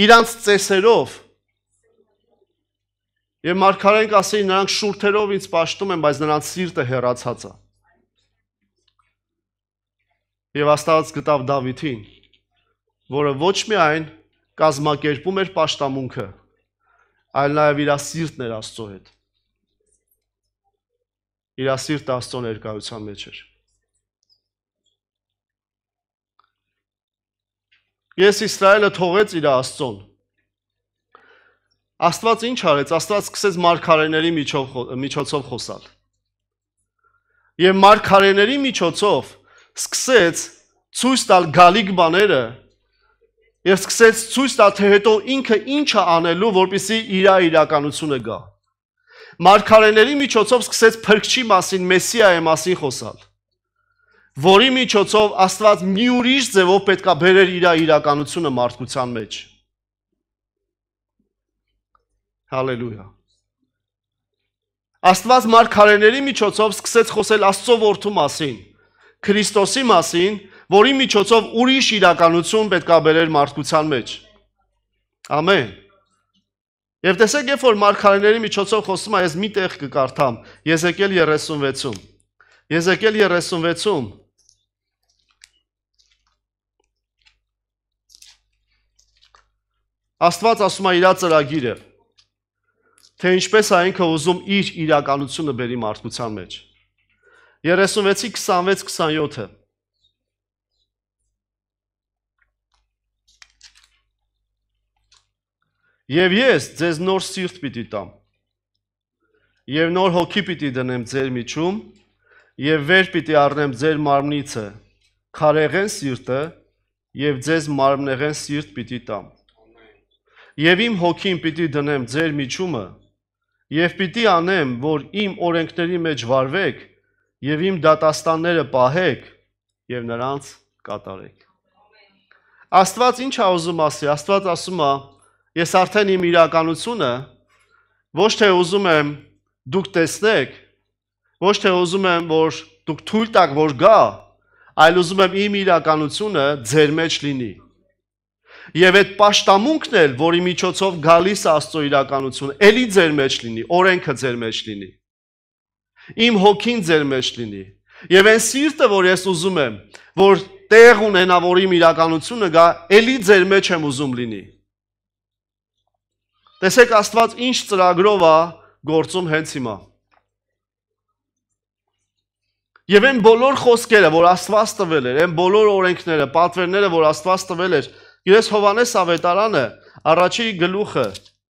իրանց ծեսերով եւ մարգարենք ասեին նրանք շուրթերով ինձ ճաշտում են բայց նրանց սիրտը հեռացած է եւ Աստված գտավ Դավիթին որը ոչ միայն կազմակերպում էր աշտամունքը, այլ նաև իր սիրտն էր Աստծո հետ։ Իր սիրտը Աստծո ներկայության մեջ էր։ Ես Իսրայելը թողեց իր Աստծոն։ Աստված ինչ արեց։ Աստված սկսեց մարգարեների միջով միջոցով խոսալ։ Եվ մարգարեների միջոցով սկսեց ցույց տալ գալիք բաները, եւ սկսեց ցույց տա, թե հետո ինքը ինչ է անելու, որպիսի իր իրականությունը գա։ Մարգարեների միջոցով սկսեց փրկչի մասին, մեսիայի մասին խոսալ, որի միջոցով Աստված մի ուրիշ ձևով պետքա բերեր իր իրականությունը մարդկության մեջ։ Հալելույա։ Աստված մարգարեների միջոցով սկսեց խոսել Աստծո որդու մասին, Քրիստոսի մասին, որի միջոցով ուրիշ իրականություն պետքա բերեր մարդկության մեջ։ Ամեն։ Եվ տեսեք, երբ որ մարգարեների միջոցով խոսում է, ես մի տեղ կկարդամ, Եզեկել 36-ում։ Եզեկել 36-ում Աստված ասում է իր ծրագիրը, թե ինչպես է ինքը ուզում իր իրականությունը բերի մարդկության մեջ։ 36-ի 26-27-ը Եվ ես ձեզ նոր սիրտ պիտի տամ։ Եվ նոր հոգի պիտի դնեմ ձեր միջում, եւ վեր պիտի առնեմ ձեր մարմնիցը։ Քարեղեն սիրտը եւ ձեզ մարմնեղեն սիրտ պիտի տամ։ Եվ իմ հոգին պիտի դնեմ ձեր միջումը, եւ պիտի անեմ, որ իմ օրենքների մեջ վարվեք եւ իմ դատաստանները պահեք եւ նրանց կատարեք։ Աստված ինչ ա ուզում ասի, Աստված ասում է, ասի, ես արդեն իմ իրականությունը ոչ թե ուզում եմ դուք տեսնեք, ոչ թե ուզում եմ, որ դուք թույլ տաք, որ գա, այլ ուզում եմ իմ իրականությունը ձեր մեջ լինի։ Եվ այդ աշտամունքն էլ, որի միջոցով գալիս Աստծո իրականությունը, ելի ձեր մեջ լինի, օրենքը ձեր մեջ լինի։ Իմ հոգին ձեր մեջ լինի։ Եվ այն սիրտը, որ ես ուզում եմ, որ տեղ ունենա, որ իմ իրականությունը գա, ելի ձեր մեջ եմ ուզում լինի։ Տեսեք Աստված ինչ ծրագրով է գործում հենց հիմա։ Եվ այն բոլոր խոսքերը, որ Աստված տվել էր, այն բոլոր օրենքները, պատվերները, որ Աստված տվել էր, Ես Հովանես ավետարանը առաջի գլուխը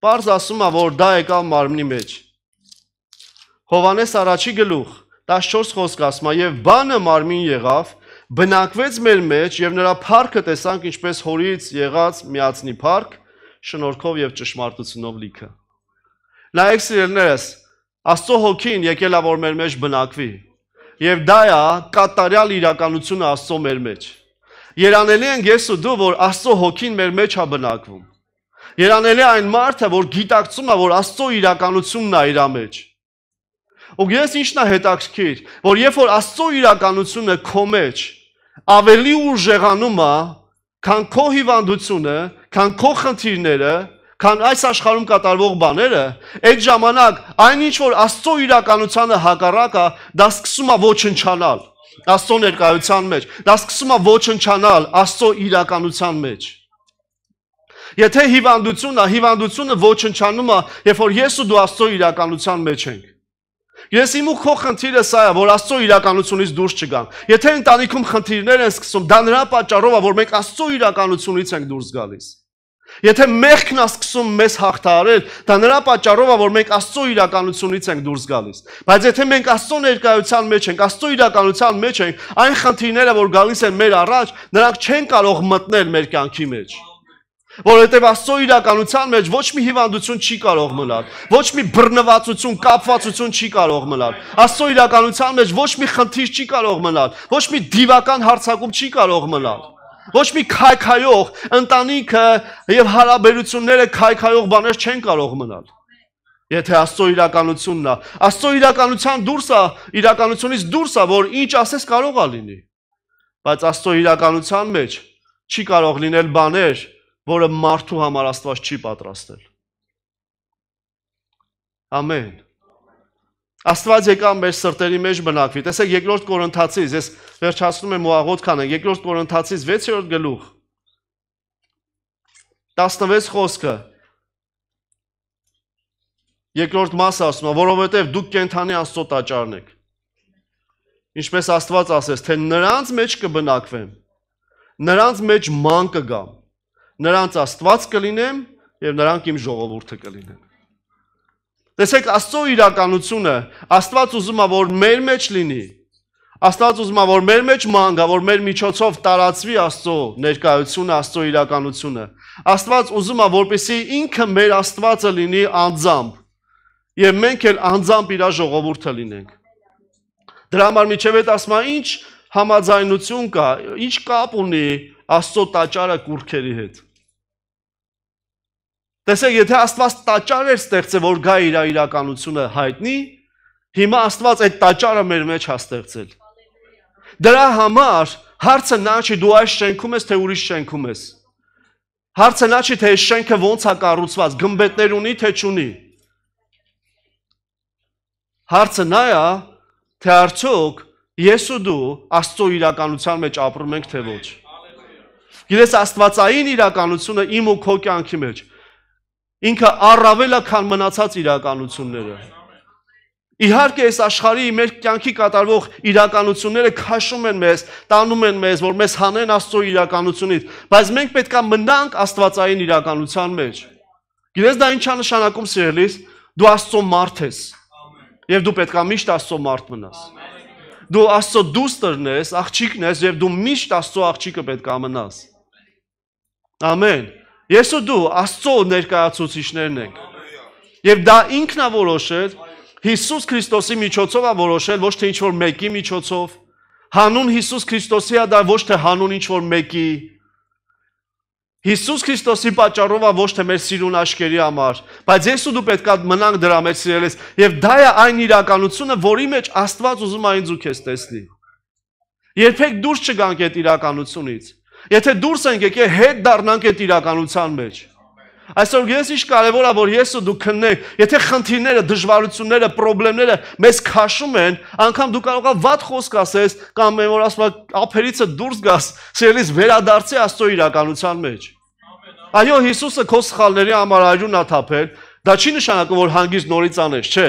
Պարզ ասում է, որ դա եկավ մարմնի մեջ։ Հովանես առաջի գլուխ 14 խոսք ասում է, եւ բանը մարմին եղավ, բնակվեց մեր մեջ եւ նրա փառքը տեսանք ինչպես հորից եղած միածնի փառք, շնորհքով եւ ճշմարտությունով լիքը։ Նայեք սիրելներս, Աստծո հոգին եկել է որ մեր մեջ բնակվի։ Եվ դա է կատարյալ իրականությունը Աստծո մեր մեջ։ Երանելի ենք ես ու դու, որ Աստծո հոգին մեր մեջ է բնակվում։ Երանելի այն մարդը, որ գիտակցում է, որ Աստծո իրականությունն է իր մեջ։ Ու ես ինչն է հետաքրքիր, որ երբ որ Աստծո իրականությունը քո մեջ ավելի ուժեղանում է, քան քո հիվանդությունը, քան քո խնդիրները, քան այս աշխարհում կատարվող բաները, այդ ժամանակ այնինչ որ Աստծո իրականությանը հակառակը, դա սկսում է ոչնչանալ Աստծո ներկայության մեջ, դա սկսում է ոչնչանալ Աստծո իրականության մեջ։ Եթե հիվանդությունը, հիվանդությունը ոչնչանում է, երբ որ ես ու դու Աստծո իրականության մեջ ենք, Ես իմ ու քո խնդիրը սա է, որ Աստծո իրականությունից դուրս չգանք։ Եթե ընտանիքում խնդիրներ են սկսում, դա նրա պատճառով է, որ մենք Աստծո իրականությունից ենք դուրս գալիս։ Եթե մեղքն է սկսում մեզ հաղթահարել, դա նրա պատճառով է, որ մենք Աստծո իրականությունից ենք դուրս գալիս։ Բայց եթե մենք Աստծո ներկայության մեջ ենք, Աստծո իրականության մեջ ենք, այն խնդիրները, որ գալիս են մեր առաջ, նրանք չեն կարող մտնել մեր կյանքի մեջ։ մեջ Որովհետև Աստծո իրականության մեջ ոչ մի հիվանդություն չի կարող մնալ, ոչ մի բռնվածություն, կապվածություն չի կարող մնալ։ Աստծո իրականության մեջ ոչ մի խնդիր չի կարող մնալ, ոչ մի դիվական հարցակում չի կարող մնալ։ Ոչ մի քայքայող ընտանիքը եւ հարաբերությունները քայքայող բաներ չեն կարող մնալ։ Եթե Աստծո իրականությունն է, Աստծո իրականության դուրս է, իրականությունից դուրս է, որ ինչ ասես կարող է լինի։ Բայց Աստծո իրականության մեջ չի կարող լինել բաներ, որը մարդու համար Աստված չի պատրաստել։ Ամեն։ Աստված եկան մեր սրտերի մեջ բնակվի։ Տեսեք երկրորդ Կորինթացից, ես վերջացնում եմ ու աղոթքանը, երկրորդ Կորինթացից 6-րդ գլուխ 16 խոսքը երկրորդ մասը ասում է, որովհետև դուք կենթանի Աստծո տաճարն եք։ Ինչպես Աստված ասես, թե նրանց մեջ կբնակվեմ, նրանց մեջ ման կգամ նրանց Աստված կլինեմ եւ նրանք իմ ժողովուրդը կլինեն։ Տեսեք Աստծո իրականությունը, Աստված ուզում է որ մեր մեջ լինի։ Աստված ուզում է որ մեր մեջ մանգա, որ մեր միջոցով տարածվի Աստծո ներկայությունը, Աստծո իրականությունը։ Աստված ուզում է որպեսզի ինքը մեր Աստվածը լինի անձամբ եւ մենք էլ անձամբ իր ժողովուրդը լինենք։ Դրա համար միջև այդ ասма ինչ համաձայնություն կա, ինչ կապ ունի Աստծո տաճարը կուրքերի հետ։ Տեսեք, եթե Աստված տաճար էր ստեղծել, որ գա իր իրականությունը հայտնի, հիմա Աստված այդ տաճարը մեր մեջ հա ստեղծել։ Դրա համար հարցը նա չի դու այս շենքում ես, թե ուրիշ շենքում ես։ Հարցը նա չի թե այս շենքը ո՞նց է կառուցված, գմբեթներ ունի թե չունի։ Հարցը նա է, թե արդյոք ես ու դու Աստծո իրականության մեջ ապրում ենք թե ոչ։ Գիտես Աստվածային իրականությունը իմ ու քո կյանքի մեջ է ինքը առավել է քան մնացած իրականությունները։ Իհարկե այս աշխարհի մեր կյանքի կատարվող իրականությունները քաշում են մեզ, տանում են մեզ, որ մեզ հանեն Աստծո իրականությունից, բայց մենք պետքա մնանք Աստվածային իրականության մեջ։ Գիտես դա ինչա նշանակում սիրելիս, դու Աստծո մարդ ես։ Եվ դու պետքա միշտ Աստծո մարդ մնաս։ Դու Աստծո դուստրն ես, աղջիկն ես եւ դու միշտ Աստծո աղջիկը պետքա մնաս։ Ամեն։ Ամեն Ես ու դու Աստծո ներկայացուցիչներն ենք։ Եվ դա ինքն է որոշել Հիսուս Քրիստոսի միջոցով է որոշել, ոչ թե ինչ որ մեկի միջոցով։ Հանուն Հիսուս Քրիստոսի է դա ոչ թե հանուն ինչ որ մեկի։ Հիսուս Քրիստոսի պատճառով է ոչ թե մեր սիրուն աշկերի համար, բայց ես ու դու պետքա մնանք դրա մեջ սիրելիս, եւ դա է այն իրականությունը, որի մեջ Աստված ուզում է ինձ ու քեզ տեսնել։ Երբեք դուրս չգանք այդ իրականությունից։ Եթե դուրս ենք եկել հետ դառնանք այդ իրականության մեջ։ Այսօր ես ինչ կարևոր է որ ես ու դու քննենք, եթե խնդիրները, դժվարությունները, խնդիրները մեզ քաշում են, անգամ դու կարող ես վատ խոսք ասես կամ մեն որ ասում ափերիցը դուրս գաս, սիրելիս վերադարձի Աստծո իրականության մեջ։ Այո, Հիսուսը քո սխալների համար արյուն է թափել, Դա չի նշանակում, որ հանգիստ նորից անես, չէ։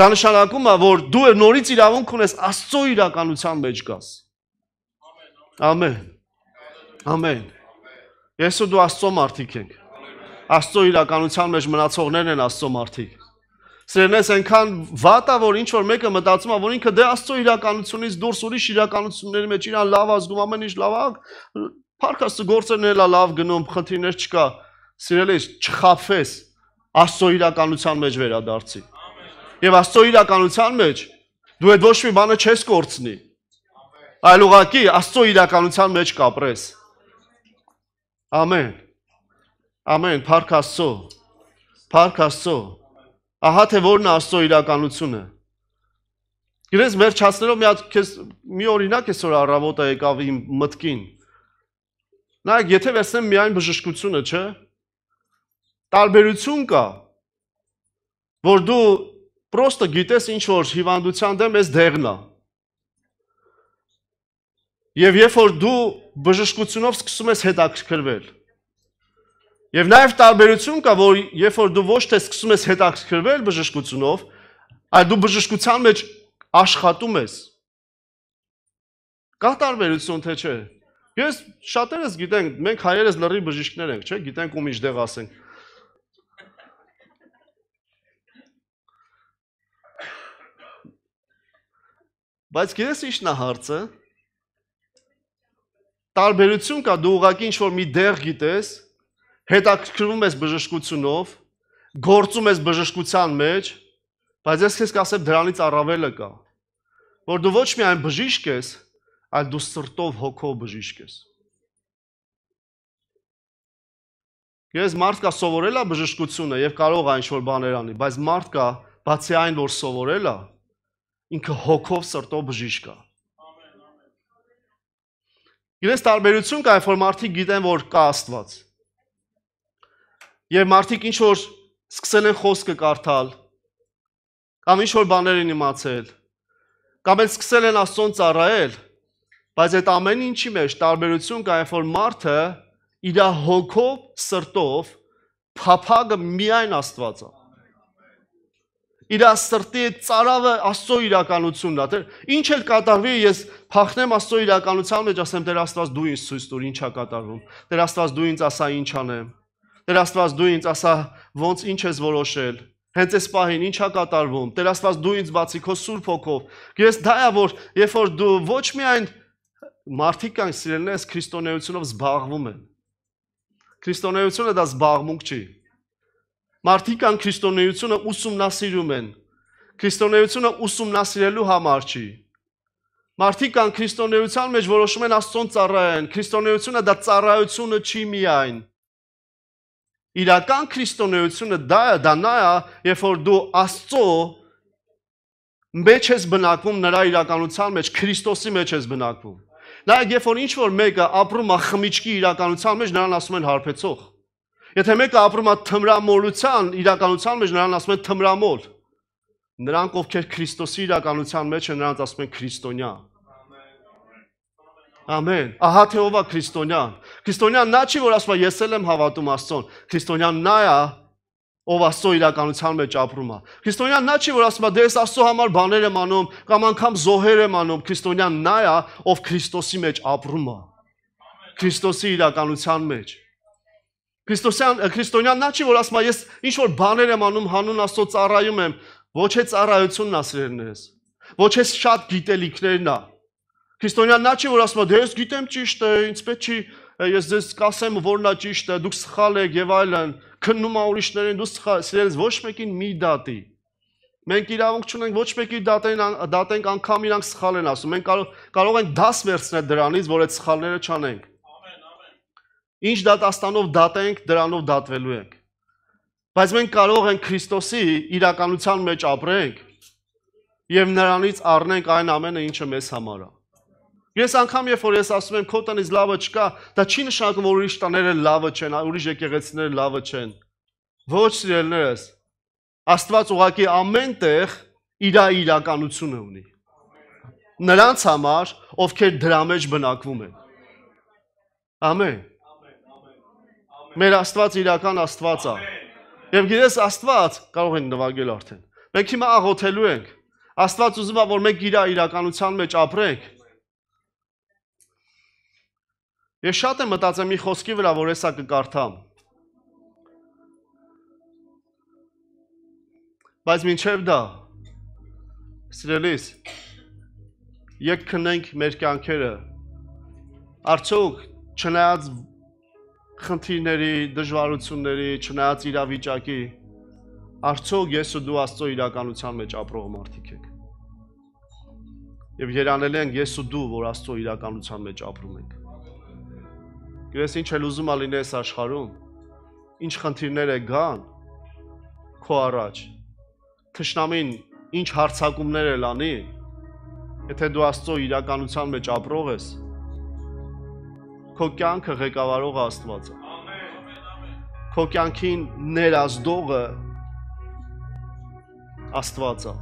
Դա նշանակում է, որ դու նորից իրավունք ունես Աստծո իրականության մեջ գաս։ Ամեն։ Ամեն։ Ամեն։ Ես ու դու Աստծո մարդիկ ենք։ Աստծո իրականության մեջ մնացողներն են Աստծո մարդիկ։ Սրանից այնքան վատա, որ ինչ որ մեկը մտածում է, որ ինքը դե Աստծո իրականությունից դուրս ուրիշ իրականությունների մեջ իրան լավ ազգում, ամեն ինչ լավ է, Փառք Աստծո գործերն էլա լավ գնում, խնդիրներ չկա։ Սիրելիս, չխափես Աստծո իրականության մեջ վերադարձի։ Եվ Աստծո իրականության մեջ դու այդ ոչ մի բանը չես կորցնի։ Այլ ուղղակի Աստծո իրականության մեջ կապրես։ Ամեն Ամեն։ Ամեն, Փառք Աստծո։ Փառք Աստծո։ Ահա թե որն է Աստծո իրականությունը։ Իրենց վերջացնելով մի հատ քեզ մի օրինակ այսօր առավոտը եկավ իմ մտքին։ Նայեք, եթե վերցնեմ միայն բժշկությունը, չէ՞։ Տարբերություն կա, որ դու պրոստը գիտես ինչ որ հիվանդության դեմ էս դեղնա։ Եվ երբ որ դու բժշկությունով սկսում ես հետաքրքրվել։ Եվ նաև տարբերություն կա, որ երբ որ դու ոչ թե սկսում ես հետաքրքրվել բժշկությունով, այլ դու բժշկության մեջ աշխատում ես։ Կա տարբերություն թե չէ։ Ես շատերս գիտենք, մենք հայերս լրի բժիշկներ ենք, չէ՞, գիտենք ու միջդեղ ասենք։ Բայց գիտես ի՞նչն է հարցը տարբերություն կա դու ուղակի ինչ որ մի դեղ գիտես, հետաքրքրվում ես բժշկությունով, գործում ես բժշկության մեջ, բայց ես քեզ կասեմ դրանից առավելը կա։ Որ դու ոչ միայն բժիշկ ես, այլ դու սրտով հոգով բժիշկ ես։ Ես մարդ կա սովորել է բժշկությունը եւ կարող է ինչ-որ բաներ անի, բայց մարդ կա բացի այն, որ սովորել է, ինքը հոգով սրտով բժիշկ է։ բժիշկ Իրենց տարբերություն կա, որ մարդիկ գիտեն, որ կա Աստված։ Եվ մարդիկ ինչ որ սկսել են խոսքը կարդալ, կամ ինչ որ բաներ են իմացել, կամ էլ սկսել են Աստծոն ծառայել, բայց այդ ամեն ինչի մեջ տարբերություն կա, որ մարդը իր հոգով, սրտով փափագը միայն Աստվածն է իր սրտի այդ цаրավը Աստծո իրականությունն է, դեր ինչ էլ կատարվի, ես փախնեմ Աստծո իրականության մեջ, ասեմ Տեր Աստված դու ինձ ցույց տուր, ինչա կատարվում։ Տեր Աստված դու ինձ ասա ինչ անեմ։ Տեր Աստված դու ինձ ասա ոնց ինչ ես որոշել։ Հենց այս պահին ինչա կատարվում։ Տեր Աստված դու ինձ բացի քո Սուրբ Հոգով։ Ես դա է որ երբ որ դու ոչ միայն մարդիկ կան սիրելներս քրիստոնեությունով զբաղվում են։ Քրիստոնեությունը դա զբաղմունք չի։ Մարդիկ ան քրիստոնեությունը ուսումնասիրում են։ Քրիստոնեությունը ուսումնասիրելու համար չի։ Մարդիկ ան քրիստոնեության մեջ որոշում են Աստծոն ծառայեն։ Քրիստոնեությունը դա ծառայությունը չի միայն։ Իրական քրիստոնեությունը դա է, դա նա է, երբ որ դու Աստծո մեջ ես բնակվում նրա իրականության մեջ, Քրիստոսի մեջ ես բնակվում։ Նայեք, երբ որ ինչ որ մեկը ապրում է խմիչքի իրականության մեջ, նրան ասում են հարբեցող։ Եթե մեկը ապրում է թմրամոլության իրականության մեջ, նրան ասում են թմրամոլ։ Նրանք, ովքեր Քրիստոսի իրականության մեջ են, նրանց ասում են քրիստոնյա։ Ամեն։ Ահա թե ով է քրիստոնյան։ Քրիստոնյան նա չի, որ ասում է ես էլ եմ հավատում Աստծոն։ Քրիստոնյան նա է, ով Աստծո իրականության մեջ ապրում է։ Քրիստոնյան նա չի, որ ասում է դե ես Աստծո համար բաներ եմ անում կամ անգամ զոհեր եմ անում։ Քրիստոնյան նա է, ով Քրիստոսի մեջ ապրում է։ Քրիստոսի իրականության մեջ։ Քրիստոսյան քրիստոնյան նա չի որ ասում ես ինչ որ բաներ եմ անում հանուն Աստծո ծառայում եմ ոչ է ծառայությունն ասրերներս ոչ է շատ գիտելիքներն է քրիստոնյան նա չի որ ասում դե ես գիտեմ ճիշտ է ինձ պետք չի ես ձեզ կասեմ որն է ճիշտը դուք սխալ եք եւ այլն քննում ա ուրիշներին դու սխալ սիրելս ոչ մեկին մի դատի մենք իրավունք չունենք ոչ մեկի դատեն դատենք անգամ իրանք սխալ են ասում մենք կարող կարող ենք դաս վերցնել դրանից որ այդ սխալները չանենք Ինչ դատաստանով դատենք, դրանով դատվելու ենք։ Բայց մենք կարող ենք Քրիստոսի իրականության մեջ ապրենք եւ նրանից առնենք այն ամենը, ինչը մեզ համար է։ Ես անգամ երբ որ ես ասում եմ քո տնից լավը չկա, դա չի նշանակում որ ուրիշ տները լավը չեն, ուրիշ եկեղեցիները լավը չեն։ Ոչ սիրելներս, Աստված ուղակի ամեն տեղ իր իրականությունը ունի։ Նրանց համար, ովքեր դրա մեջ բնակվում են։ Ամեն։ Մեր Աստված իրական Աստված է։ Եվ գիտես Աստված կարող են նվագել արդեն։ Մենք հիմա աղոթելու ենք։ Աստված ուզում է որ մենք իր իրականության մեջ ապրենք։ Ես շատ եմ մտածել մի խոսքի վրա, որ հեսա կկարդամ։ Բայց մինչև դա սիրելիս եկ քնենք մեր կյանքերը։ Արդյոք չնայած խնդիրների, դժվարությունների, չնայած իրավիճակի, Արցող ես ու դու Աստծո իրականության մեջ ապրող մարդիկ եք։ Եվ երանել ենք ես ու դու, որ Աստծո իրականության մեջ ապրում ենք։ Գրես ինչ էլ ուզում ալինես աշխարհում, ինչ խնդիրներ է գան քո առաջ։ Թշնամին ինչ հարցակումներ է լանի, եթե դու Աստծո իրականության մեջ ապրող ես, քո կյանքը ղեկավարող Աստվածը։ Քո կյանքին ներազդողը Աստվածը։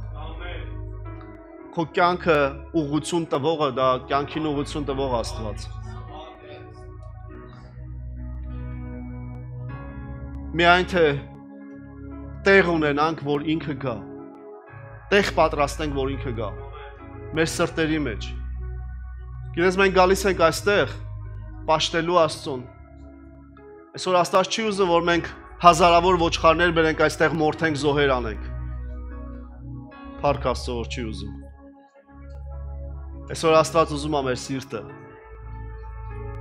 Քո կյանքը ուղություն տվողը դա կյանքին ուղություն տվող Աստվածը։ Միայն թե տեղ ունենանք, որ ինքը գա։ Տեղ պատրաստենք, որ ինքը գա։ Մեր սրտերի մեջ։ Գիտես մենք գալիս ենք այստեղ, պաշտելու Աստծուն։ Այսօր Աստված չի ուզում, որ մենք հազարավոր ոչխարներ բերենք այստեղ մորթենք զոհեր անենք։ Փառք Աստծո որ չի ուզում։ Այսօր Աստված ուզում է մեր սիրտը,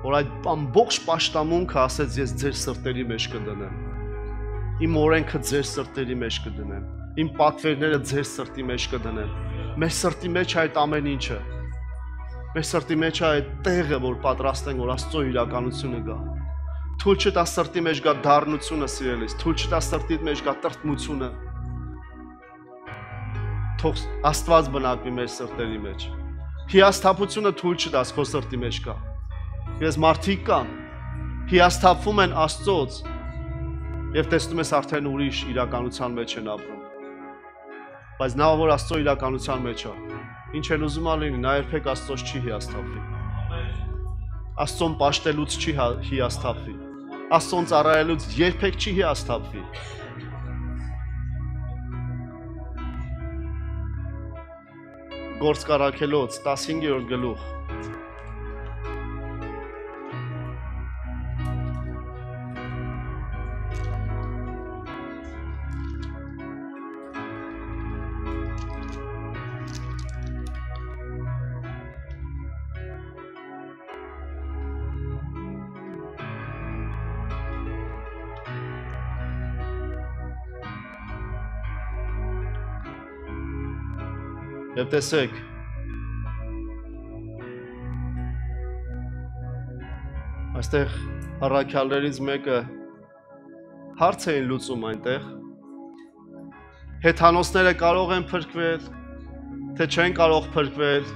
որ այդ ամբողջ աշտամունքը ասեց ես ձեր սրտերի մեջ կդնեմ։ Իմ օրենքը ձեր սրտերի մեջ կդնեմ։ Իմ պատվերները ձեր սրտի մեջ կդնեմ։ Մեր սրտի մեջ այդ ամեն ինչը Մեր սրտի մեջ է այդ տեղը, որ պատրաստ ենք, որ Աստծո իրականությունը գա։ Թույլ չտա սրտի մեջ գա դառնությունը սիրելիս, թույլ չտա սրտի մեջ գա տրտմությունը։ Թող Աստված բնակվի մեր սրտերի մեջ։ Հիասթափությունը թույլ չտաս քո սրտի մեջ գա։ Ես մարդիկ կան, հիասթափվում են Աստծոց եւ տեսնում ես արդեն ուրիշ իրականության մեջ են ապրում։ Բայց նա որ Աստծո իրականության մեջ է, Ինչ են ուզում ալին, նա երբեք Աստծոս չի հիասթափվի։ Աստծոն ճաշտելուց չի հա- հիասթափվի։ Աստծոն ծառայելուց երբեք չի հիասթափվի։ Գործ կարակելոց 15-րդ գլուխ Եվ տեսեք, այստեղ առաքյալներից մեկը հարց էին լուծում այնտեղ, հեթանոսները կարող են փրկվել, թե չեն կարող փրկվել։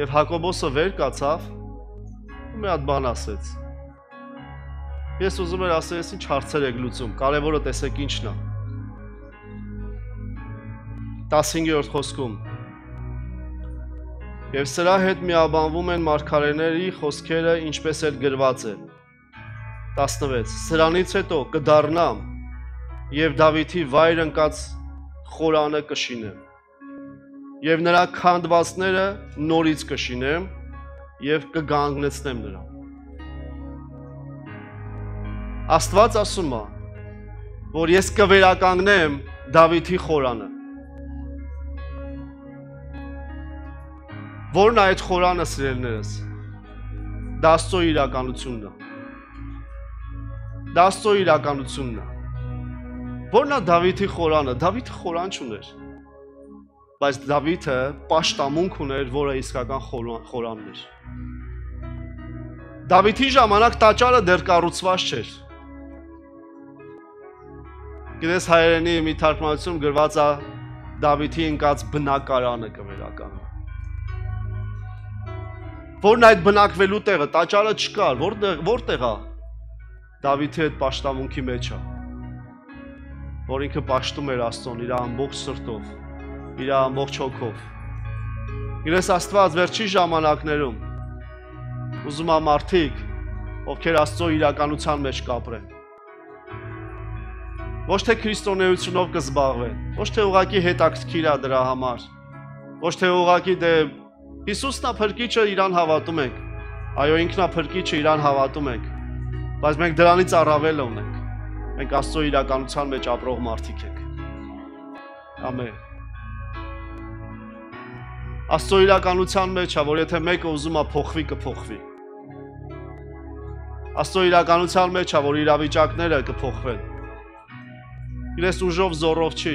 Եվ Հակոբոսը վեր կացավ ու մի հատ բան ասեց։ Ես ուզում եմ ասել, ինչ հարցեր եք լուծում, կարևորը տեսեք ինչն է։ 15-րդ խոսքում։ Եվ սրա հետ միաբանվում են մարգարեների խոսքերը, ինչպես էլ գրված է։ 16. Սրանից հետո կդառնամ եւ Դավիթի վայր ընկած խորանը կշինեմ։ Եվ նրա քանդվածները նորից կշինեմ եւ կգանգնեցնեմ նրան։ Աստված ասում է, որ ես կվերականգնեմ Դավիթի խորանը։ Որն է այդ խորանը սիրելներս։ Դաստո իրականությունն է։ Դաստո իրականությունն է։ Որն է Դավիթի խորանը։ Դավիթը խորան չուներ։ Բայց Դավիթը աշտամունք ուներ, որը իսկական խորանն էր։ Դավիթի ժամանակ տաճարը դեռ կառուցված չէր։ Գիտես հայերենի մի թարգմանություն գրված է Դավիթի ընկած բնակարանը կվերականգնի։ Որն այդ բնակվելու տեղը, տաճարը չկար, որտեղ որտեղ է։ Դավիթի այդ աշտամունքի մեջ է։ Որ ինքը աշտում էր Աստծուն իր ամբողջ սրտով, իր ամբողջ հոգով։ Իրես Աստված վերջին ժամանակներում ուզում է մարդիկ, ովքեր Աստծո իրականության մեջ կապրեն։ Ոչ թե քրիստոնեությունով կզբաղվեն, ոչ թե ուղակի հետաքրքիր է դրա համար, ոչ թե ուղակի դե Հիսուսն ափրկիչը իրան հավատում ենք։ Այո, ինքն ափրկիչը իրան հավատում ենք։ Բայց մենք դրանից առավել ունենք։ Մենք Աստծո իրականության մեջ ապրող մարդիկ ենք։ Ամեն։ Աստծո իրականության մեջ է, որ եթե մեկը ուզում է փոխվի, կփոխվի։ Աստծո իրականության մեջ է, որ իրավիճակները կփոխվեն։ Իրես ուժով զորով չի։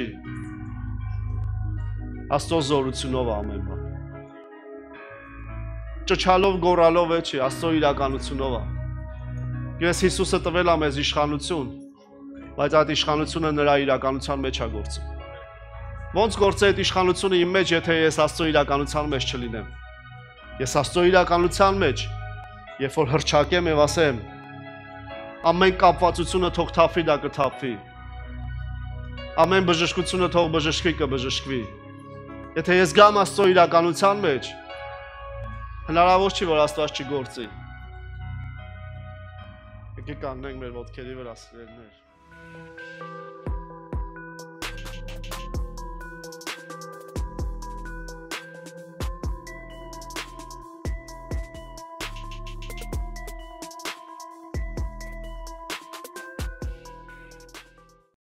Աստծո զորությունով ամեն բան ճչալով գորալով է չի, Աստծո իրականությունով է։ Ես Հիսուսը տվել է մեզ իշխանություն, բայց այդ իշխանությունը նրա իրականության մեջ է գործում։ Ոնց գործե այդ իշխանությունը իմ մեջ, եթե ես Աստծո իրականության մեջ չլինեմ։ Ես Աստծո իրականության մեջ, երբ որ հրճակեմ եւ ասեմ, ամեն կապվածությունը թող թափվի դա կթափվի։ Ամեն բժշկությունը թող բժշկի կբժշկվի։ Եթե ես գամ Աստծո իրականության մեջ, Հնարավոր չի, որ Աստված չգործի։ Եկեք անենք մեր ոտքերի վրա սիրելներ։